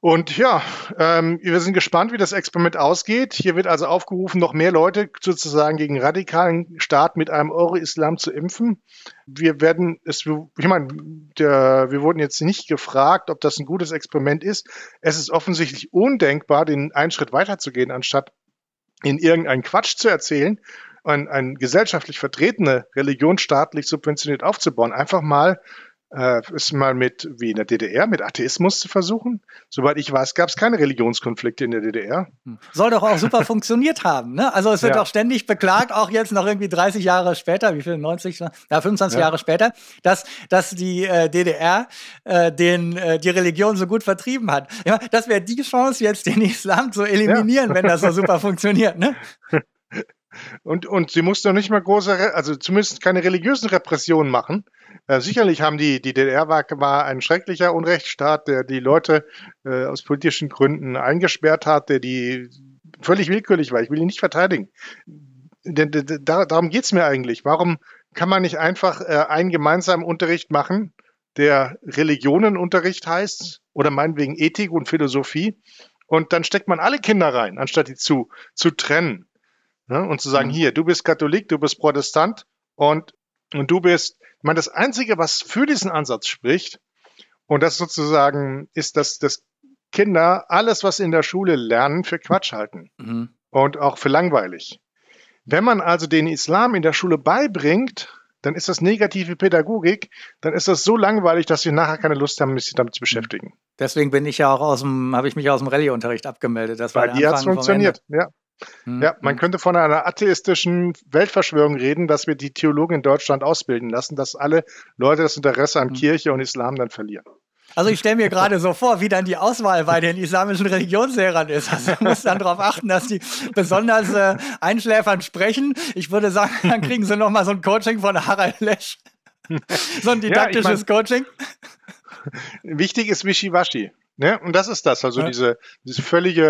Und ja, ähm, wir sind gespannt, wie das Experiment ausgeht. Hier wird also aufgerufen, noch mehr Leute sozusagen gegen radikalen Staat mit einem Euro-Islam zu impfen. Wir werden es, ich meine, der, wir wurden jetzt nicht gefragt, ob das ein gutes Experiment ist. Es ist offensichtlich undenkbar, den einen Schritt weiterzugehen, anstatt in irgendeinen Quatsch zu erzählen, eine ein gesellschaftlich vertretene Religion staatlich subventioniert aufzubauen. Einfach mal äh, es mal mit, wie in der DDR, mit Atheismus zu versuchen. Soweit ich weiß, gab es keine Religionskonflikte in der DDR. Hm. Soll doch auch super [LAUGHS] funktioniert haben. Ne? Also es wird ja. ständig beklagt, auch jetzt noch irgendwie 30 Jahre später, wie viel, 90, ja, 25 ja. Jahre später, dass, dass die äh, DDR äh, den, äh, die Religion so gut vertrieben hat. Ja, das wäre die Chance, jetzt den Islam zu eliminieren, ja. wenn das so super [LAUGHS] funktioniert. Ne? [LAUGHS] Und, und sie musste noch nicht mal große, also zumindest keine religiösen Repressionen machen. Äh, sicherlich haben die, die DDR war, war ein schrecklicher Unrechtsstaat, der die Leute äh, aus politischen Gründen eingesperrt hat, der die völlig willkürlich war. Ich will ihn nicht verteidigen. Denn, da, darum geht es mir eigentlich. Warum kann man nicht einfach äh, einen gemeinsamen Unterricht machen, der Religionenunterricht heißt oder meinetwegen Ethik und Philosophie? Und dann steckt man alle Kinder rein, anstatt die zu, zu trennen. Ne? Und zu sagen, mhm. hier, du bist Katholik, du bist Protestant und, und du bist, ich meine, das Einzige, was für diesen Ansatz spricht, und das sozusagen ist, dass, dass Kinder alles, was in der Schule lernen, für Quatsch halten mhm. und auch für langweilig. Wenn man also den Islam in der Schule beibringt, dann ist das negative Pädagogik, dann ist das so langweilig, dass wir nachher keine Lust haben, sich damit zu mhm. beschäftigen. Deswegen bin ich ja auch aus dem, habe ich mich aus dem Rallye-Unterricht abgemeldet. Das war Bei dir hat es funktioniert, ja. Mhm. Ja, man hm. könnte von einer atheistischen Weltverschwörung reden, dass wir die Theologen in Deutschland ausbilden lassen, dass alle Leute das Interesse an mhm. Kirche und Islam dann verlieren. Also ich stelle mir gerade so vor, wie dann die Auswahl bei den islamischen Religionslehrern ist. Also man muss dann darauf achten, dass die besonders äh, Einschläfern sprechen. Ich würde sagen, [LAUGHS] dann kriegen sie nochmal so ein Coaching von Harald Lesch. [LAUGHS] So ein didaktisches ja, ich mein, Coaching. Wichtig ist Wischiwaschi. Ne? Und das ist das, also ja. diese, diese völlige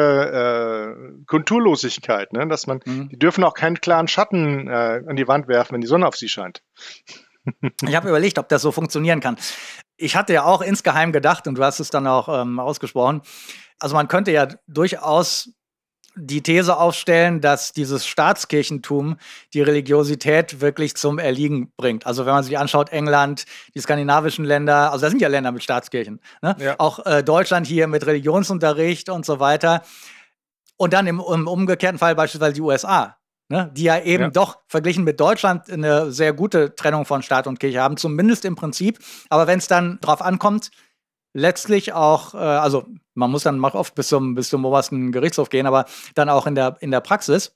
äh, Konturlosigkeit, ne? dass man, mhm. die dürfen auch keinen klaren Schatten äh, an die Wand werfen, wenn die Sonne auf sie scheint. [LAUGHS] ich habe überlegt, ob das so funktionieren kann. Ich hatte ja auch insgeheim gedacht, und du hast es dann auch ähm, ausgesprochen, also man könnte ja durchaus die These aufstellen, dass dieses Staatskirchentum die Religiosität wirklich zum Erliegen bringt. Also wenn man sich anschaut, England, die skandinavischen Länder, also das sind ja Länder mit Staatskirchen, ne? ja. auch äh, Deutschland hier mit Religionsunterricht und so weiter. Und dann im, im umgekehrten Fall beispielsweise die USA, ne? die ja eben ja. doch verglichen mit Deutschland eine sehr gute Trennung von Staat und Kirche haben, zumindest im Prinzip. Aber wenn es dann drauf ankommt, letztlich auch, äh, also man muss dann oft bis zum, bis zum obersten Gerichtshof gehen, aber dann auch in der, in der Praxis.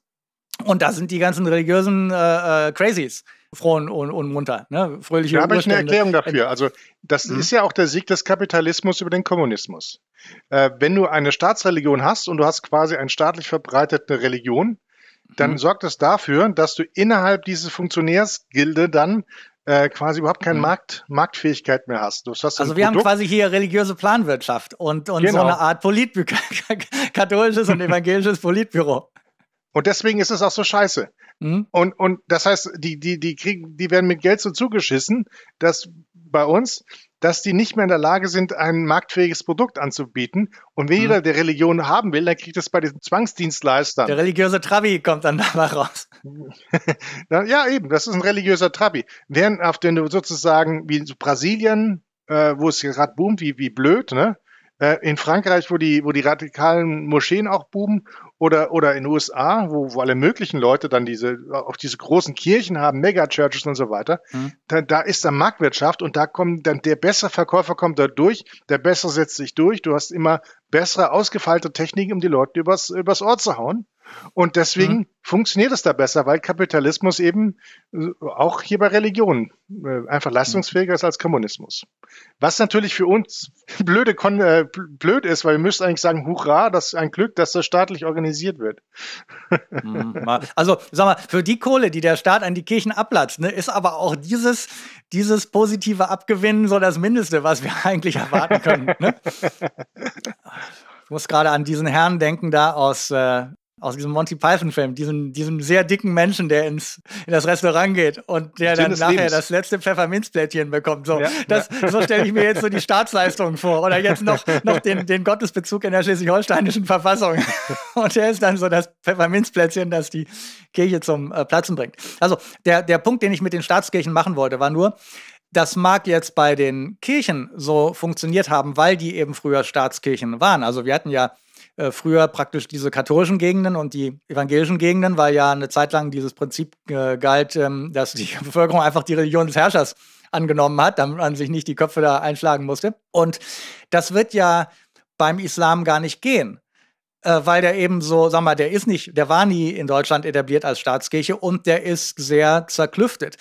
Und da sind die ganzen religiösen äh, äh Crazies froh und, und munter. Ne? Fröhliche da habe ich eine Erklärung dafür. Äh, also das mhm. ist ja auch der Sieg des Kapitalismus über den Kommunismus. Äh, wenn du eine Staatsreligion hast und du hast quasi eine staatlich verbreitete Religion, dann mhm. sorgt das dafür, dass du innerhalb dieses Funktionärsgilde dann äh, quasi überhaupt keine mhm. Markt, Marktfähigkeit mehr hast. Du hast also wir Produkt. haben quasi hier religiöse Planwirtschaft und, und genau. so eine Art Politbü [LAUGHS] katholisches und [LAUGHS] evangelisches Politbüro. Und deswegen ist es auch so scheiße. Mhm. Und, und das heißt, die, die, die kriegen, die werden mit Geld so zugeschissen, dass bei uns, dass die nicht mehr in der Lage sind, ein marktfähiges Produkt anzubieten. Und wenn mhm. jeder der Religion haben will, dann kriegt das bei diesen Zwangsdienstleistern. Der religiöse Trabi kommt dann danach raus. [LAUGHS] ja, eben, das ist ein religiöser Trabi. Während auf den du sozusagen wie in Brasilien, äh, wo es gerade boomt, wie, wie blöd, ne? Äh, in Frankreich, wo die, wo die radikalen Moscheen auch buben, oder, oder in den USA, wo, wo alle möglichen Leute dann diese, auch diese großen Kirchen haben, Megachurches und so weiter, mhm. da, da ist dann Marktwirtschaft und da kommen dann der bessere Verkäufer kommt da durch, der bessere setzt sich durch, du hast immer bessere ausgefeilte Techniken, um die Leute übers, übers Ohr zu hauen. Und deswegen mhm. funktioniert es da besser, weil Kapitalismus eben äh, auch hier bei Religion äh, einfach mhm. leistungsfähiger ist als Kommunismus. Was natürlich für uns [LAUGHS] blöde äh, blöd ist, weil wir müssen eigentlich sagen, hurra, das ist ein Glück, dass das staatlich organisiert wird. Mhm, [LAUGHS] also, sag mal, für die Kohle, die der Staat an die Kirchen ablatzt, ne, ist aber auch dieses, dieses positive Abgewinnen so das Mindeste, was wir [LAUGHS] eigentlich erwarten können. Ne? Ich muss gerade an diesen Herrn denken da aus äh, aus diesem Monty Python-Film, diesem, diesen sehr dicken Menschen, der ins, in das Restaurant geht und der dann nachher Lebens. das letzte Pfefferminzblättchen bekommt. So, ja, das, ja. so stelle ich mir jetzt so die Staatsleistung vor. Oder jetzt noch, noch den, den Gottesbezug in der schleswig-holsteinischen Verfassung. [LAUGHS] Und der ist dann so das Pfefferminzplättchen, das die Kirche zum äh, Platzen bringt. Also der, der Punkt, den ich mit den Staatskirchen machen wollte, war nur, das mag jetzt bei den Kirchen so funktioniert haben, weil die eben früher Staatskirchen waren. Also wir hatten ja äh, früher praktisch diese katholischen Gegenden und die evangelischen Gegenden, weil ja eine Zeit lang dieses Prinzip äh, galt, ähm, dass die [LAUGHS] Bevölkerung einfach die Religion des Herrschers angenommen hat, damit man sich nicht die Köpfe da einschlagen musste. Und das wird ja beim Islam gar nicht gehen äh, weil der eben so, sag mal, der ist nicht, der war nie in Deutschland etabliert als Staatskirche und der ist sehr zerklüftet.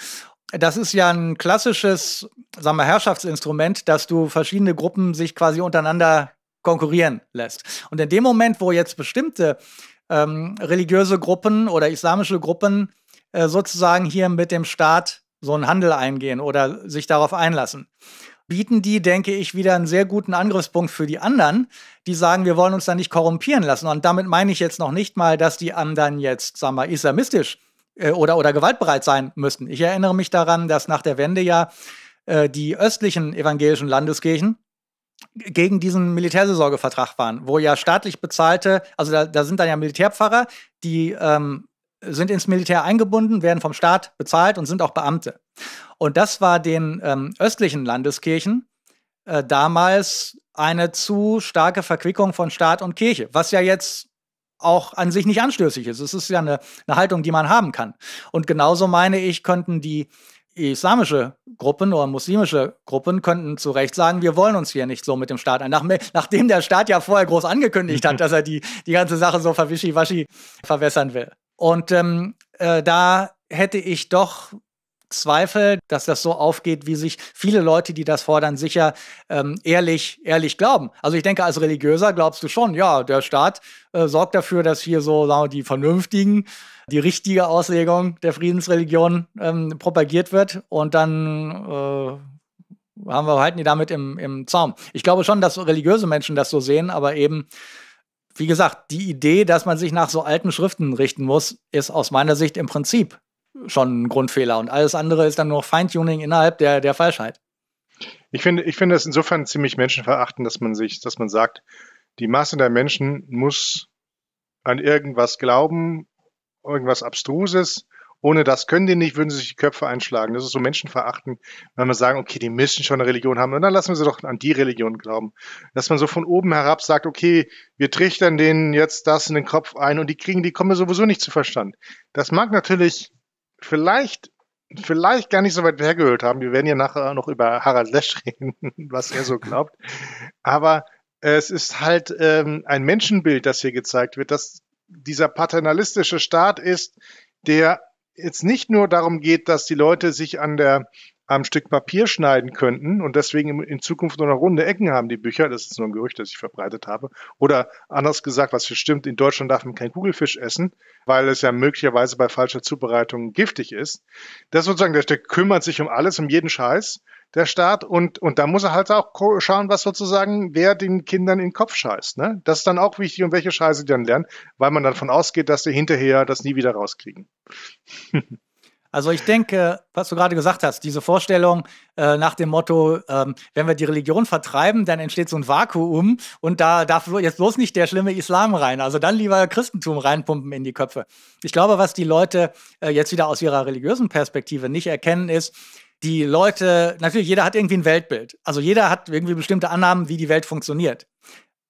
Das ist ja ein klassisches, sag mal, Herrschaftsinstrument, dass du verschiedene Gruppen sich quasi untereinander konkurrieren lässt. Und in dem Moment, wo jetzt bestimmte ähm, religiöse Gruppen oder islamische Gruppen äh, sozusagen hier mit dem Staat so einen Handel eingehen oder sich darauf einlassen, bieten die, denke ich, wieder einen sehr guten Angriffspunkt für die anderen, die sagen, wir wollen uns da nicht korrumpieren lassen. Und damit meine ich jetzt noch nicht mal, dass die anderen jetzt, sagen wir, islamistisch äh, oder, oder gewaltbereit sein müssten. Ich erinnere mich daran, dass nach der Wende ja äh, die östlichen evangelischen Landeskirchen gegen diesen Militärseelsorgevertrag waren, wo ja staatlich bezahlte, also da, da sind dann ja Militärpfarrer, die ähm, sind ins Militär eingebunden, werden vom Staat bezahlt und sind auch Beamte. Und das war den ähm, östlichen Landeskirchen äh, damals eine zu starke Verquickung von Staat und Kirche, was ja jetzt auch an sich nicht anstößig ist. Es ist ja eine, eine Haltung, die man haben kann. Und genauso meine ich, könnten die islamische Gruppen oder muslimische Gruppen könnten zu Recht sagen, wir wollen uns hier nicht so mit dem Staat ein. Nach, nachdem der Staat ja vorher groß angekündigt hat, [LAUGHS] dass er die, die ganze Sache so verwischiwaschi verwässern will. Und ähm, äh, da hätte ich doch Zweifel, dass das so aufgeht, wie sich viele Leute, die das fordern, sicher ähm, ehrlich, ehrlich glauben. Also ich denke, als Religiöser glaubst du schon, ja, der Staat äh, sorgt dafür, dass hier so sagen wir, die Vernünftigen die richtige Auslegung der Friedensreligion ähm, propagiert wird. Und dann äh, haben wir, halten die damit im, im Zaum. Ich glaube schon, dass religiöse Menschen das so sehen, aber eben, wie gesagt, die Idee, dass man sich nach so alten Schriften richten muss, ist aus meiner Sicht im Prinzip schon ein Grundfehler. Und alles andere ist dann nur Feintuning innerhalb der, der Falschheit. Ich finde, ich finde das insofern ziemlich menschenverachtend, dass man sich, dass man sagt, die Masse der Menschen muss an irgendwas glauben irgendwas Abstruses. Ohne das können die nicht, würden sie sich die Köpfe einschlagen. Das ist so menschenverachtend, wenn wir sagen, okay, die müssen schon eine Religion haben. Und dann lassen wir sie doch an die Religion glauben. Dass man so von oben herab sagt, okay, wir trichtern denen jetzt das in den Kopf ein und die kriegen, die kommen sowieso nicht zu Verstand. Das mag natürlich vielleicht vielleicht gar nicht so weit hergehört haben. Wir werden ja nachher noch über Harald Lesch [LAUGHS] reden, was er so glaubt. Aber es ist halt ähm, ein Menschenbild, das hier gezeigt wird, das dieser paternalistische Staat ist, der jetzt nicht nur darum geht, dass die Leute sich an der am Stück Papier schneiden könnten und deswegen in Zukunft nur noch runde Ecken haben die Bücher, das ist nur ein Gerücht, das ich verbreitet habe, oder anders gesagt, was stimmt, in Deutschland darf man keinen Kugelfisch essen, weil es ja möglicherweise bei falscher Zubereitung giftig ist. Das sozusagen, der Stück kümmert sich um alles, um jeden Scheiß der Staat. Und, und da muss er halt auch schauen, was sozusagen, wer den Kindern in den Kopf scheißt. Ne? Das ist dann auch wichtig und welche Scheiße die dann lernen, weil man davon ausgeht, dass die hinterher das nie wieder rauskriegen. [LAUGHS] Also ich denke, was du gerade gesagt hast, diese Vorstellung äh, nach dem Motto, ähm, wenn wir die Religion vertreiben, dann entsteht so ein Vakuum und da darf jetzt bloß nicht der schlimme Islam rein. Also dann lieber Christentum reinpumpen in die Köpfe. Ich glaube, was die Leute äh, jetzt wieder aus ihrer religiösen Perspektive nicht erkennen, ist, die Leute, natürlich, jeder hat irgendwie ein Weltbild. Also jeder hat irgendwie bestimmte Annahmen, wie die Welt funktioniert.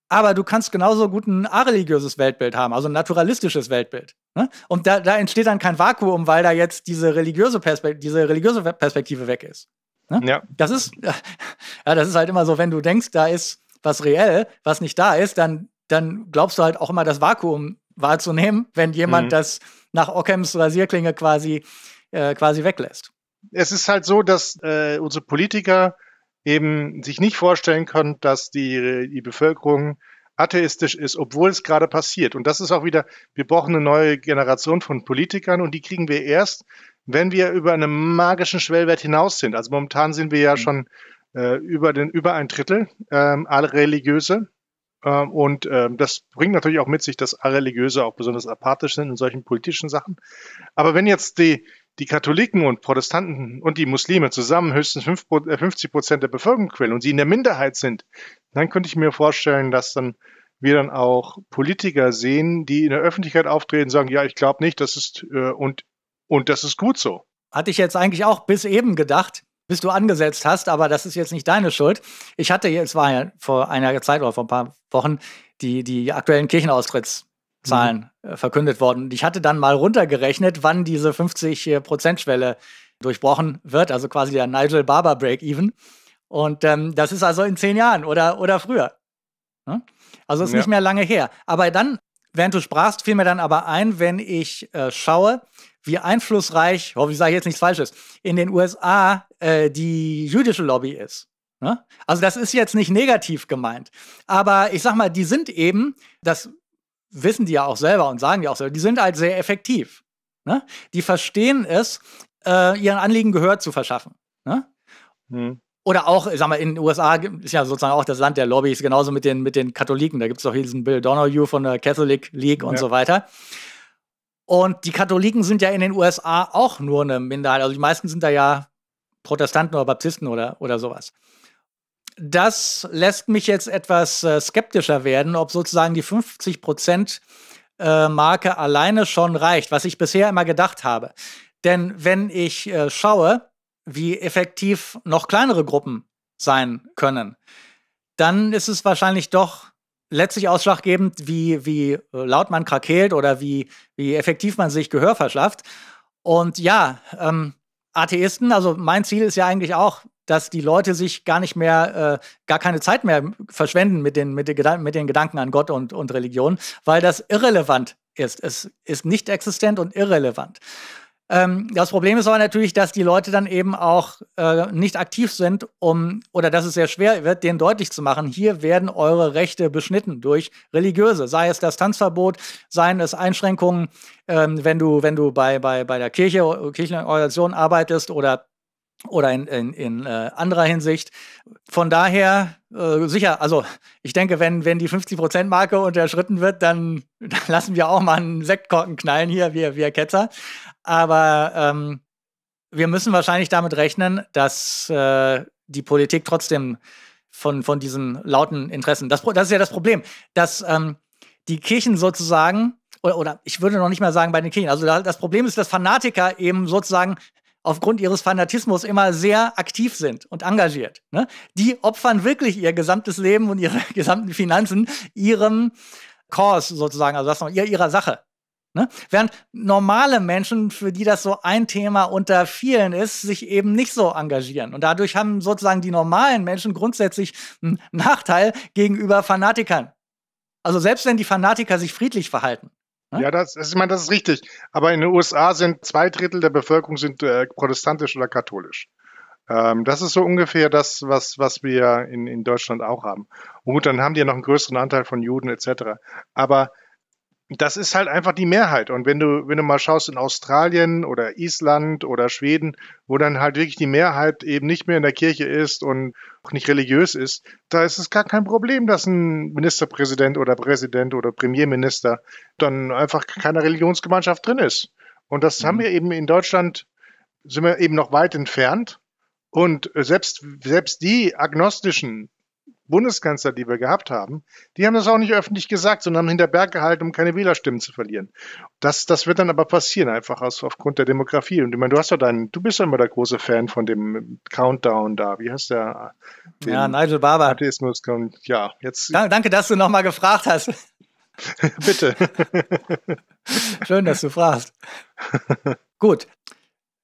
Aber du kannst genauso gut ein areligiöses Weltbild haben, also ein naturalistisches Weltbild. Ne? Und da, da, entsteht dann kein Vakuum, weil da jetzt diese religiöse, Perspekt diese religiöse Perspektive weg ist. Ne? Ja. Das ist, [LAUGHS] ja, das ist halt immer so, wenn du denkst, da ist was reell, was nicht da ist, dann, dann glaubst du halt auch immer das Vakuum wahrzunehmen, wenn jemand mhm. das nach Ockhams Rasierklinge quasi, äh, quasi weglässt es ist halt so, dass äh, unsere Politiker eben sich nicht vorstellen können, dass die, die Bevölkerung atheistisch ist, obwohl es gerade passiert. Und das ist auch wieder, wir brauchen eine neue Generation von Politikern und die kriegen wir erst, wenn wir über einen magischen Schwellwert hinaus sind. Also momentan sind wir ja mhm. schon äh, über, den, über ein Drittel, ähm, alle religiöse. Ähm, und ähm, das bringt natürlich auch mit sich, dass alle religiöse auch besonders apathisch sind in solchen politischen Sachen. Aber wenn jetzt die, die Katholiken und Protestanten und die Muslime zusammen höchstens 50 äh, Prozent der Bevölkerung quälen und sie in der Minderheit sind, dann könnte ich mir vorstellen, dass dann wir dann auch Politiker sehen, die in der Öffentlichkeit auftreten und sagen, ja, ich glaube nicht, das ist äh, und, und das ist gut so. Hatte ich jetzt eigentlich auch bis eben gedacht, bis du angesetzt hast, aber das ist jetzt nicht deine Schuld. Ich hatte, jetzt, war ja vor einer Zeit oder vor ein paar Wochen, die, die aktuellen Kirchenaustritts Zahlen mhm. Äh, verkündet worden. ich hatte dann mal runtergerechnet, wann diese 50-Prozent-Schwelle äh, durchbrochen wird, also quasi der Nigel Barber Break-Even. Und ähm, das ist also in zehn Jahren oder, oder früher. Hm? Also ist ja. nicht mehr lange her. Aber dann, während du sprachst, fiel mir dann aber ein, wenn ich äh, schaue, wie einflussreich, hoffe oh, ich sage ich jetzt nichts Falsches, in den USA äh, die jüdische Lobby ist. Ne? Also das ist jetzt nicht negativ gemeint. Aber ich sag mal, die sind eben, das wissen die ja auch selber und sagen ja auch selber, die sind halt sehr effektiv. Ne? Die verstehen es, äh, ihren Anliegen Gehör zu verschaffen. Ne? Mhm. Oder auch, sag mal, in den USA ist ja sozusagen auch das Land der Lobbys, genauso mit den, mit den Katholiken. Da gibt es doch diesen Bill Donahue von der Catholic League und ja. so weiter. Und die Katholiken sind ja in den USA auch nur eine Minderheit. Also die meisten sind da ja Protestanten oder Baptisten oder, oder sowas das lässt mich jetzt etwas äh, skeptischer werden, ob sozusagen die 50 Prozent äh, Marke alleine schon reicht, was ich bisher immer gedacht habe. Denn wenn ich äh, schaue, wie effektiv noch kleinere Gruppen sein können, dann ist es wahrscheinlich doch letztlich ausschlaggebend, wie, wie äh, laut man krakeelt oder wie, wie effektiv man sich Gehör verschafft. Und ja, ähm, Atheisten, also mein Ziel ist ja eigentlich auch, dass die Leute sich gar nicht mehr, äh, gar keine Zeit mehr verschwenden mit den, mit den, Gedan mit den Gedanken an Gott und, und Religion, weil das irrelevant ist. Es ist nicht existent und irrelevant. Ähm, das Problem ist aber natürlich, dass die Leute dann eben auch äh, nicht aktiv sind, um, oder dass es sehr schwer wird, denen deutlich zu machen, hier werden eure Rechte beschnitten durch religiöse, sei es das Tanzverbot, seien es Einschränkungen, ähm, wenn du, wenn du bei, bei, bei der Kirche, Kirchenorganisation arbeitest oder oder in, in, in äh, anderer Hinsicht. Von daher, äh, sicher, also ich denke, wenn, wenn die 50%-Marke unterschritten wird, dann, [LAUGHS] dann, lassen wir auch mal einen Sektkorken knallen hier, wir, wir Ketzer. Aber ähm, wir müssen wahrscheinlich damit rechnen, dass äh, die Politik trotzdem von, von diesen lauten Interessen. Das, das ist ja das Problem, dass ähm, die Kirchen sozusagen, oder, oder ich würde noch nicht mal sagen bei den Kirchen, also das Problem ist, dass Fanatiker eben sozusagen aufgrund ihres Fanatismus immer sehr aktiv sind und engagiert. Ne? Die opfern wirklich ihr gesamtes Leben und ihre [LAUGHS] gesamten Finanzen ihrem Kurs sozusagen, also das noch, ihrer Sache. Ne? Während normale Menschen, für die das so ein Thema unter vielen ist, sich eben nicht so engagieren. Und dadurch haben sozusagen die normalen Menschen grundsätzlich einen Nachteil gegenüber Fanatikern. Also selbst wenn die Fanatiker sich friedlich verhalten. Ne? Ja, das, ich meine, das ist richtig. Aber in den USA sind zwei Drittel der Bevölkerung sind äh, protestantisch oder katholisch. Ähm, das ist so ungefähr das, was, was wir in, in Deutschland auch haben. Und gut, dann haben die ja noch einen größeren Anteil von Juden etc. Aber das ist halt einfach die Mehrheit. Und wenn du, wenn du mal schaust in Australien oder Island oder Schweden, wo dann halt wirklich die Mehrheit eben nicht mehr in der Kirche ist und auch nicht religiös ist, da ist es gar kein Problem, dass ein Ministerpräsident oder Präsident oder Premierminister dann einfach keiner Religionsgemeinschaft drin ist. Und das mhm. haben wir eben in Deutschland, sind wir eben noch weit entfernt. Und selbst, selbst die Agnostischen, Bundeskanzler, die wir gehabt haben, die haben das auch nicht öffentlich gesagt, sondern haben hinter Berg gehalten, um keine Wählerstimmen zu verlieren. Das, das wird dann aber passieren, einfach aus, aufgrund der Demografie. Und ich meine, du hast doch deinen, du bist ja immer der große Fan von dem Countdown da. Wie heißt der? Ja, Nigel Barber. Atheismus, ja, jetzt. Danke, dass du nochmal gefragt hast. [LAUGHS] Bitte. [LAUGHS] Schön, dass du fragst. Gut,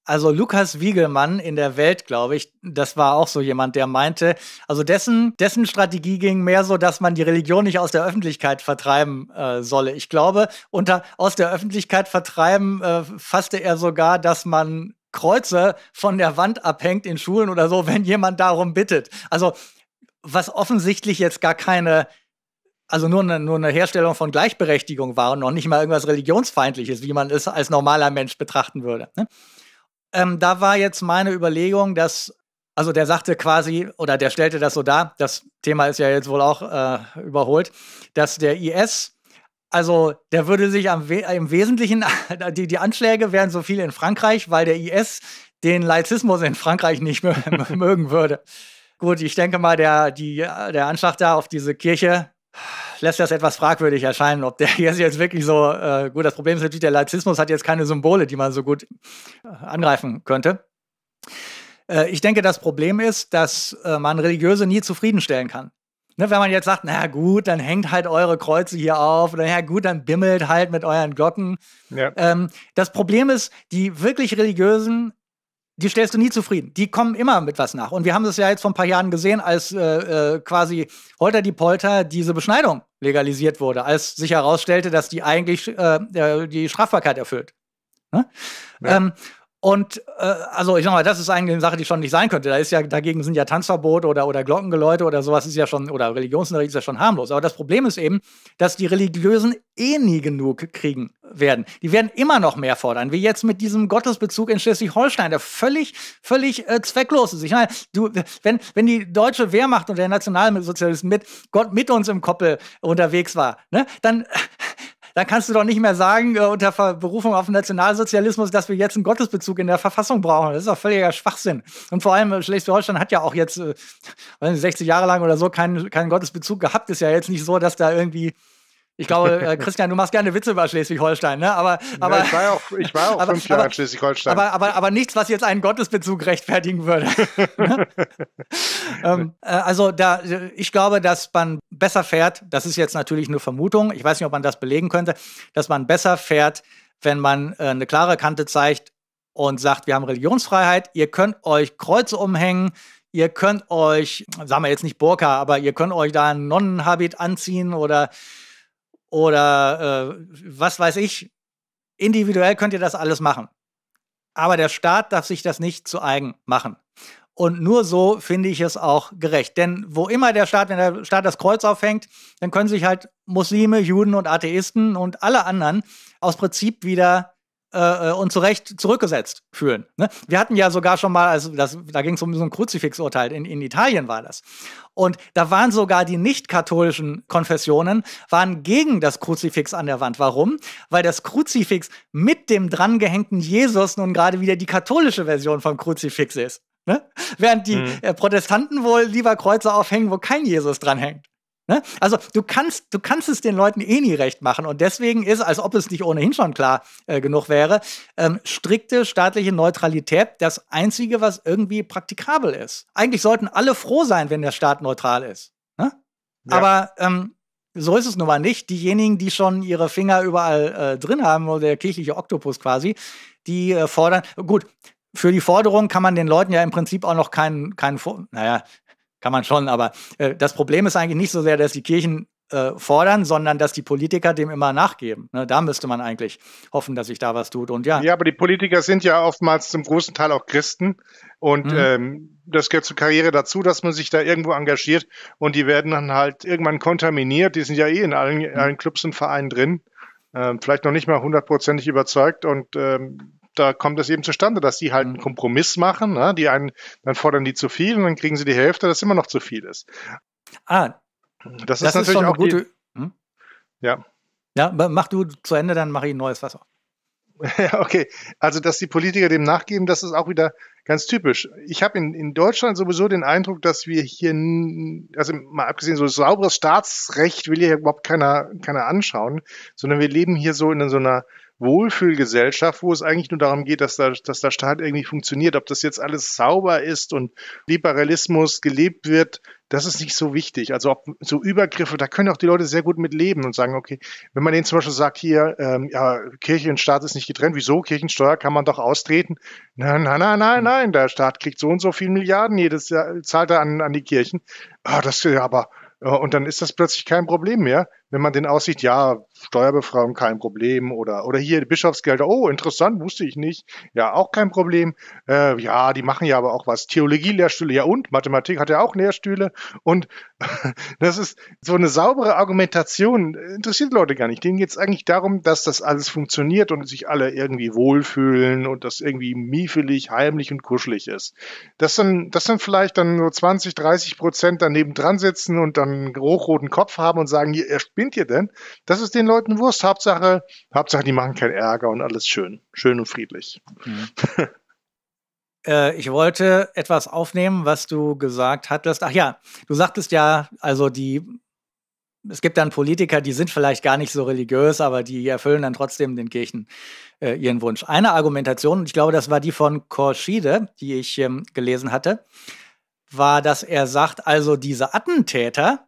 also Lukas Wiegelmann in der Welt, glaube ich, das war auch so jemand, der meinte, also dessen, dessen Strategie ging mehr so, dass man die Religion nicht aus der Öffentlichkeit vertreiben äh, solle. Ich glaube, unter aus der Öffentlichkeit vertreiben äh, fasste er sogar, dass man Kreuze von der Wand abhängt in Schulen oder so, [LAUGHS] wenn jemand darum bittet. Also was offensichtlich jetzt gar keine also nur eine, nur eine Herstellung von Gleichberechtigung war und noch nicht mal irgendwas religionsfeindliches, wie man es als normaler Mensch betrachten würde. Ne? ähm, da war jetzt meine Überlegung, dass, also der sagte quasi, oder der stellte das so dar, das Thema ist ja jetzt wohl auch äh, überholt, dass der IS, also der würde sich We im Wesentlichen, [LAUGHS] die, die Anschläge wären so viel in Frankreich, weil der IS den Laizismus in Frankreich nicht [LAUGHS] mögen würde. Gut, ich denke mal, der, die, der Anschlag da auf diese Kirche lässt das etwas fragwürdig erscheinen, ob der [LAUGHS] jetzt wirklich so, äh, gut, das Problem ist natürlich, der Laizismus hat jetzt keine Symbole, die man so gut äh, angreifen könnte. Äh, ich denke, das Problem ist, dass äh, man Religiöse nie zufriedenstellen kann. Ne, wenn man jetzt sagt, na gut, dann hängt halt eure Kreuze hier auf, oder ja gut, dann bimmelt halt mit euren Glocken. Ja. Ähm, das Problem ist, die wirklich Religiösen die stellst du nie zufrieden. Die kommen immer mit was nach. Und wir haben das ja jetzt vor ein paar Jahren gesehen, als äh, äh quasi Holter die Polter diese Beschneidung legalisiert wurde, als sich herausstellte, dass die eigentlich äh, äh die Strafbarkeit erfüllt. Ne? Ja. Ähm, und äh, also ich sag mal, das ist eigentlich eine Sache, die schon nicht sein könnte. Da ist ja, dagegen sind ja Tanzverbote oder, oder Glockengeläute oder sowas ist ja schon, oder Religionsunterricht ist ja schon harmlos. Aber das Problem ist eben, dass die Religiösen eh nie genug kriegen werden. Die werden immer noch mehr fordern, wie jetzt mit diesem Gottesbezug in Schleswig-Holstein, der völlig, völlig äh, zwecklos ist. Ich meine, du, wenn, wenn die deutsche Wehrmacht und der Nationalsozialisten mit Gott mit uns im Koppel unterwegs war, ne, dann dann kannst du doch nicht mehr sagen, äh, unter Ver Berufung auf den Nationalsozialismus, dass wir jetzt einen Gottesbezug in der Verfassung brauchen. Das ist doch völliger Schwachsinn. Und vor allem äh, Schleswig-Holstein hat ja auch jetzt äh, 60 Jahre lang oder so keinen, keinen Gottesbezug gehabt. Ist ja jetzt nicht so, dass da irgendwie ich glaube, äh, [LAUGHS] Christian, du machst gerne Witze über Schleswig-Holstein, ne? Aber, aber ja, ich war auch, ich war auch aber, fünf Jahre in Schleswig-Holstein. Aber, aber, aber, nichts, was jetzt einen Gottesbezug rechtfertigen würde. [LAUGHS] Ne? [LAUGHS] ähm, äh, also da, ich glaube, dass man besser fährt, das ist jetzt natürlich nur Vermutung, ich weiß nicht, ob man das belegen könnte, dass man besser fährt, wenn man äh, eine klare Kante zeigt und sagt, wir haben Religionsfreiheit, ihr könnt euch Kreuze umhängen, ihr könnt euch, sagen wir jetzt nicht Burka, aber ihr könnt euch da einen Nonnenhabit anziehen oder oder äh, was weiß ich. Individuell könnt ihr das alles machen. Aber der Staat darf sich das nicht zu eigen machen. Und nur so finde ich es auch gerecht. Denn wo immer der Staat, wenn der Staat das Kreuz aufhängt, dann können sich halt Muslime, Juden und Atheisten und alle anderen aus Prinzip wieder äh, äh, und zu Recht zurückgesetzt fühlen. Ne? Wir hatten ja sogar schon mal, also das, da ging es um so ein Kruzifixurteil, in, in Italien war das. Und da waren sogar die nicht-katholischen Konfessionen, waren gegen das Kruzifix an der Wand. Warum? Weil das Kruzifix mit dem drangehängten Jesus nun gerade wieder die katholische Version vom Kruzifix ist. Ne? Während die mhm. äh, Protestanten wohl lieber Kreuze aufhängen, wo kein Jesus dranhängt. Ne? Also du kannst, du kannst es den Leuten eh nie recht machen. Und deswegen ist, als ob es nicht ohnehin schon klar äh, genug wäre, ähm, strikte staatliche Neutralität das Einzige, was irgendwie praktikabel ist. Eigentlich sollten alle froh sein, wenn der Staat neutral ist. Ne? Ja. Aber ähm, so ist es nun mal nicht. Diejenigen, die schon ihre Finger überall äh, drin haben, oder der kirchliche Oktopus quasi, die äh, fordern, gut, für die Forderung kann man den Leuten ja im Prinzip auch noch keinen, keinen naja, kann man schon, aber äh, das Problem ist eigentlich nicht so sehr, dass die Kirchen äh, fordern, sondern dass die Politiker dem immer nachgeben. Ne, da müsste man eigentlich hoffen, dass sich da was tut. Und ja. Ja, aber die Politiker sind ja oftmals zum großen Teil auch Christen. Und mhm. ähm, das gehört zur Karriere dazu, dass man sich da irgendwo engagiert und die werden dann halt irgendwann kontaminiert. Die sind ja eh in allen, mhm. allen Clubs und Vereinen drin. Ähm, vielleicht noch nicht mal hundertprozentig überzeugt und ähm, da kommt es eben zustande, dass sie halt einen mhm. Kompromiss machen. Ne? Die einen, dann fordern die zu viel und dann kriegen sie die Hälfte, dass immer noch zu viel ist. Ah, das, das ist, ist natürlich auch gute. Die, hm? Ja. Ja, mach du zu Ende, dann mache ich ein neues Wasser. Ja, [LAUGHS] okay. Also, dass die Politiker dem nachgeben, das ist auch wieder ganz typisch. Ich habe in, in Deutschland sowieso den Eindruck, dass wir hier, also mal abgesehen, so sauberes Staatsrecht will hier überhaupt keiner, keiner anschauen, sondern wir leben hier so in so einer Wohlfühlgesellschaft, wo es eigentlich nur darum geht, dass, da, dass der Staat irgendwie funktioniert. Ob das jetzt alles sauber ist und Liberalismus gelebt wird, das ist nicht so wichtig. Also ob so Übergriffe, da können auch die Leute sehr gut mit leben und sagen, okay, wenn man denen zum Beispiel sagt, hier, ähm, ja, Kirche und Staat ist nicht getrennt, wieso? Kirchensteuer kann man doch austreten. Nein, nein, nein, nein, nein, der Staat kriegt so und so viel Milliarden jedes Jahr, zahlt er an, an die Kirchen. Ah, das, ja, aber äh, und dann ist das plötzlich kein Problem mehr wenn man den aussieht, ja, Steuerbefreiung kein Problem oder, oder hier Bischofsgelder, oh, interessant, wusste ich nicht, ja, auch kein Problem. Äh, ja, die machen ja aber auch was. Theologie-Lehrstühle, ja und, Mathematik hat ja auch Lehrstühle und [LAUGHS] das ist so eine saubere Argumentation, interessiert Leute gar nicht. Denen geht es eigentlich darum, dass das alles funktioniert und sich alle irgendwie wohlfühlen und das irgendwie miefelig, heimlich und kuschelig ist. Das sind, das sind vielleicht dann nur 20, 30 Prozent daneben dran sitzen und dann einen hochroten Kopf haben und sagen, ihr spinnt ihr denn? Das ist den Leuten Wurst. Hauptsache, Hauptsache, die machen keinen Ärger und alles schön. Schön und friedlich. Mhm. [LAUGHS] äh, ich wollte etwas aufnehmen, was du gesagt hattest. Ach ja, du sagtest ja, also die es gibt dann Politiker, die sind vielleicht gar nicht so religiös, aber die erfüllen dann trotzdem den Kirchen äh, ihren Wunsch. Eine Argumentation, und ich glaube, das war die von Korschide, die ich ähm, gelesen hatte, war, dass er sagt, also diese Attentäter,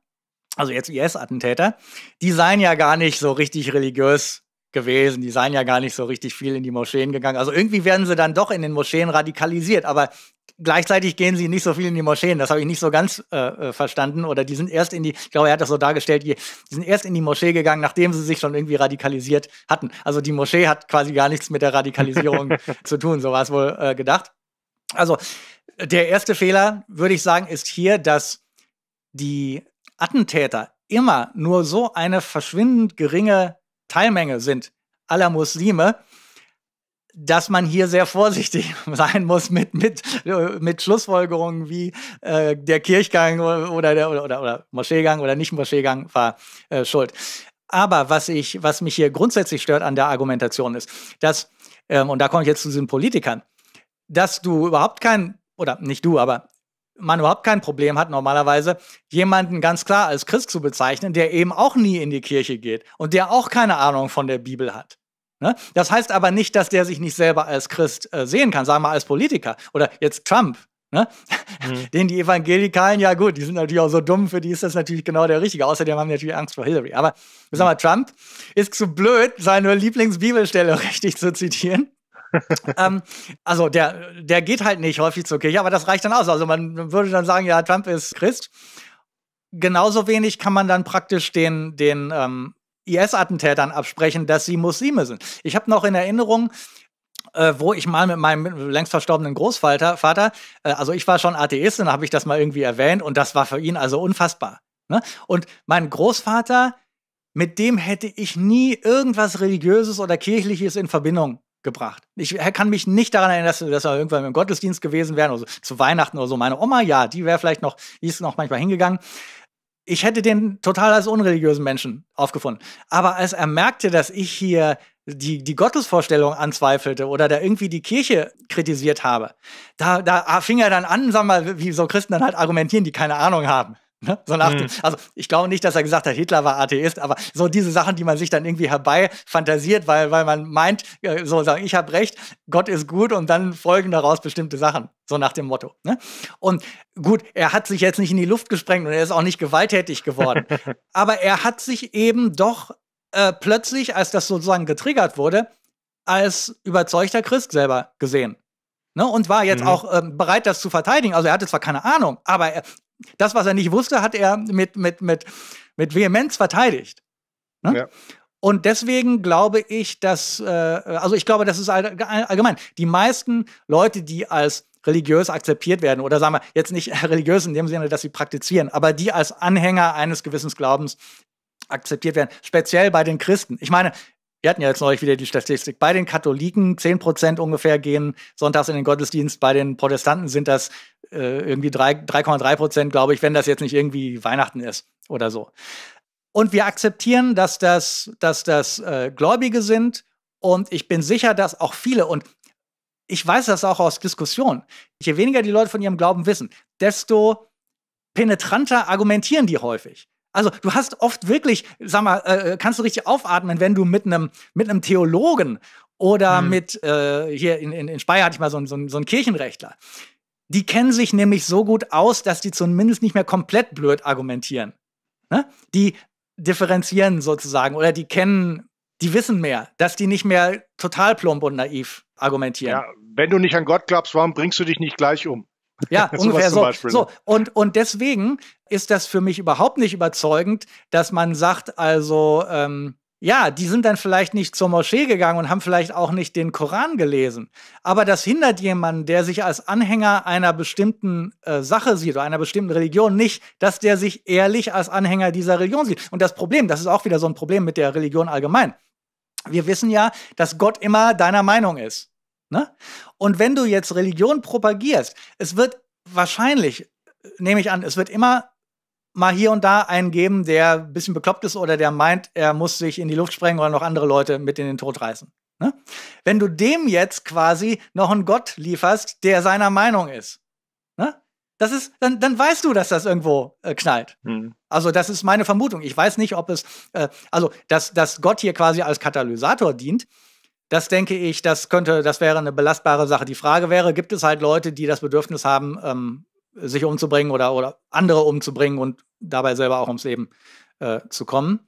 also jetzt IS-Attentäter, die seien ja gar nicht so richtig religiös gewesen, die seien ja gar nicht so richtig viel in die Moscheen gegangen. Also irgendwie werden sie dann doch in den Moscheen radikalisiert, aber gleichzeitig gehen sie nicht so viel in die Moscheen. Das habe ich nicht so ganz äh, äh verstanden. Oder die sind erst in die, ich glaube, er hat das so dargestellt, die, die, sind erst in die Moschee gegangen, nachdem sie sich schon irgendwie radikalisiert hatten. Also die Moschee hat quasi gar nichts mit der Radikalisierung [LAUGHS] zu tun, so war es wohl äh, gedacht. Also der erste Fehler, würde ich sagen, ist hier, dass die Attentäter immer nur so eine verschwindend geringe Teilmenge sind aller Muslime, dass man hier sehr vorsichtig [LAUGHS] sein muss mit, mit, mit Schlussfolgerungen wie äh, der Kirchgang oder, der, oder, oder, oder Moscheegang oder nicht Moscheegang war äh, schuld. Aber was, ich, was mich hier grundsätzlich stört an der Argumentation ist, dass, ähm, und da komme ich jetzt zu diesen Politikern, dass du überhaupt kein, oder nicht du, aber man überhaupt kein Problem hat, normalerweise jemanden ganz klar als Christ zu bezeichnen, der eben auch nie in die Kirche geht und der auch keine Ahnung von der Bibel hat. Ne? Das heißt aber nicht, dass der sich nicht selber als Christ äh, sehen kann, sagen wir mal als Politiker oder jetzt Trump. Ne? Mhm. [LAUGHS] Den die Evangelikalen, ja gut, die sind natürlich auch so dumm, für die ist das natürlich genau der Richtige. Außerdem haben die natürlich Angst vor Hillary. Aber sag mal, mhm. Trump ist zu blöd, seine Lieblingsbibelstelle [LAUGHS] richtig zu zitieren ähm, also der, der geht halt nicht häufig zur Kirche, aber das reicht dann aus. Also man würde dann sagen, ja, Trump ist Christ. Genauso wenig kann man dann praktisch den, den ähm, IS-Attentätern absprechen, dass sie Muslime sind. Ich habe noch in Erinnerung, äh, wo ich mal mit meinem längst verstorbenen Großvater, Vater, äh, also ich war schon Atheist und habe ich das mal irgendwie erwähnt und das war für ihn also unfassbar. Ne? Und mein Großvater, mit dem hätte ich nie irgendwas Religiöses oder Kirchliches in Verbindung gebracht. Ich kann mich nicht daran erinnern, dass, dass wir irgendwann im Gottesdienst gewesen wären, also zu Weihnachten oder so. Meine Oma, ja, die wäre vielleicht noch, die ist noch manchmal hingegangen. Ich hätte den total als unreligiösen Menschen aufgefunden. Aber als er merkte, dass ich hier die, die Gottesvorstellung anzweifelte oder da irgendwie die Kirche kritisiert habe, da, da fing er dann an, sag mal, wie so Christen dann halt argumentieren, die keine Ahnung haben. Ne? So nach, mhm. Also ich glaube nicht, dass er gesagt hat, Hitler war Atheist, aber so diese Sachen, die man sich dann irgendwie herbeifantasiert, weil, weil man meint, äh, so sagen, ich habe recht, Gott ist gut und dann folgen daraus bestimmte Sachen, so nach dem Motto. Ne? Und gut, er hat sich jetzt nicht in die Luft gesprengt und er ist auch nicht gewalttätig geworden, [LAUGHS] aber er hat sich eben doch äh, plötzlich, als das sozusagen getriggert wurde, als überzeugter Christ selber gesehen. Ne, und war jetzt mhm. auch ähm, bereit, das zu verteidigen. Also er hatte zwar keine Ahnung, aber er, das, was er nicht wusste, hat er mit, mit, mit, mit Vehemenz verteidigt. Ne? Ja. Und deswegen glaube ich, dass, äh, also ich glaube, das ist allgemein. Die meisten Leute, die als religiös akzeptiert werden, oder sagen wir jetzt nicht [LAUGHS] religiös in dem Sinne, dass sie praktizieren, aber die als Anhänger eines gewissen Glaubens akzeptiert werden, speziell bei den Christen. Ich meine, wir hatten ja jetzt neulich wieder die Statistik, bei den Katholiken 10% ungefähr gehen sonntags in den Gottesdienst, bei den Protestanten sind das äh, irgendwie 3,3 Prozent, glaube ich, wenn das jetzt nicht irgendwie Weihnachten ist oder so. Und wir akzeptieren, dass das, dass das äh, Gläubige sind und ich bin sicher, dass auch viele, und ich weiß das auch aus Diskussionen, je weniger die Leute von ihrem Glauben wissen, desto penetranter argumentieren die häufig. Also du hast oft wirklich, sag mal, äh, äh kannst du richtig aufatmen, wenn du mit einem mit Theologen oder hm. mit äh, hier in, in, in Speyer hatte ich mal so, so, so einen Kirchenrechtler. Die kennen sich nämlich so gut aus, dass die zumindest nicht mehr komplett blöd argumentieren. Ne? Die differenzieren sozusagen oder die kennen, die wissen mehr, dass die nicht mehr total plump und naiv argumentieren. Ja, wenn du nicht an Gott glaubst, warum bringst du dich nicht gleich um? Ja, [LAUGHS] ungefähr so. so. Ne? Und, und deswegen ist das für mich überhaupt nicht überzeugend, dass man sagt, also, ähm, ja, die sind dann vielleicht nicht zur Moschee gegangen und haben vielleicht auch nicht den Koran gelesen. Aber das hindert jemanden, der sich als Anhänger einer bestimmten äh, Sache sieht oder einer bestimmten Religion nicht, dass der sich ehrlich als Anhänger dieser Religion sieht. Und das Problem, das ist auch wieder so ein Problem mit der Religion allgemein. Wir wissen ja, dass Gott immer deiner Meinung ist. Ne? Und wenn du jetzt Religion propagierst, es wird wahrscheinlich, äh, nehme ich an, es wird immer mal hier und da einen geben, der ein bisschen bekloppt ist oder der meint, er muss sich in die Luft sprengen oder noch andere Leute mit in den Tod reißen. Ne? Wenn du dem jetzt quasi noch einen Gott lieferst, der seiner Meinung ist, ne? das ist, dann, dann weißt du, dass das irgendwo äh, knallt. Mhm. Also das ist meine Vermutung. Ich weiß nicht, ob es, äh, also dass, dass Gott hier quasi als Katalysator dient, das denke ich, das könnte, das wäre eine belastbare Sache. Die Frage wäre, gibt es halt Leute, die das Bedürfnis haben, ähm, sich umzubringen oder, oder andere umzubringen und dabei selber auch ums Leben äh, zu kommen.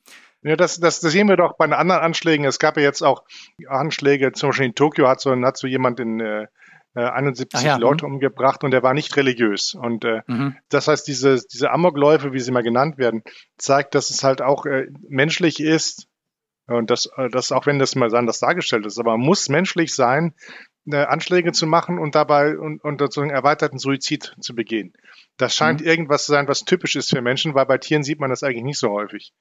Ja, das, das, das sehen wir doch bei den anderen Anschlägen. Es gab ja jetzt auch Anschläge, zum Beispiel in Tokio hat so, hat so jemand in äh, 71 äh, ja, mhm. Leute mh. umgebracht und er war nicht religiös. Und äh, mhm. das heißt, diese, diese Amokläufe, wie sie mal genannt werden, zeigt, dass es halt auch äh, menschlich ist. Und das, äh, das, auch wenn das mal anders dargestellt ist, aber man muss menschlich sein, äh, Anschläge zu machen und dabei und, und sozusagen erweiterten Suizid zu begehen. Das scheint mhm. irgendwas zu sein, was typisch ist für Menschen, weil bei Tieren sieht man das eigentlich nicht so häufig.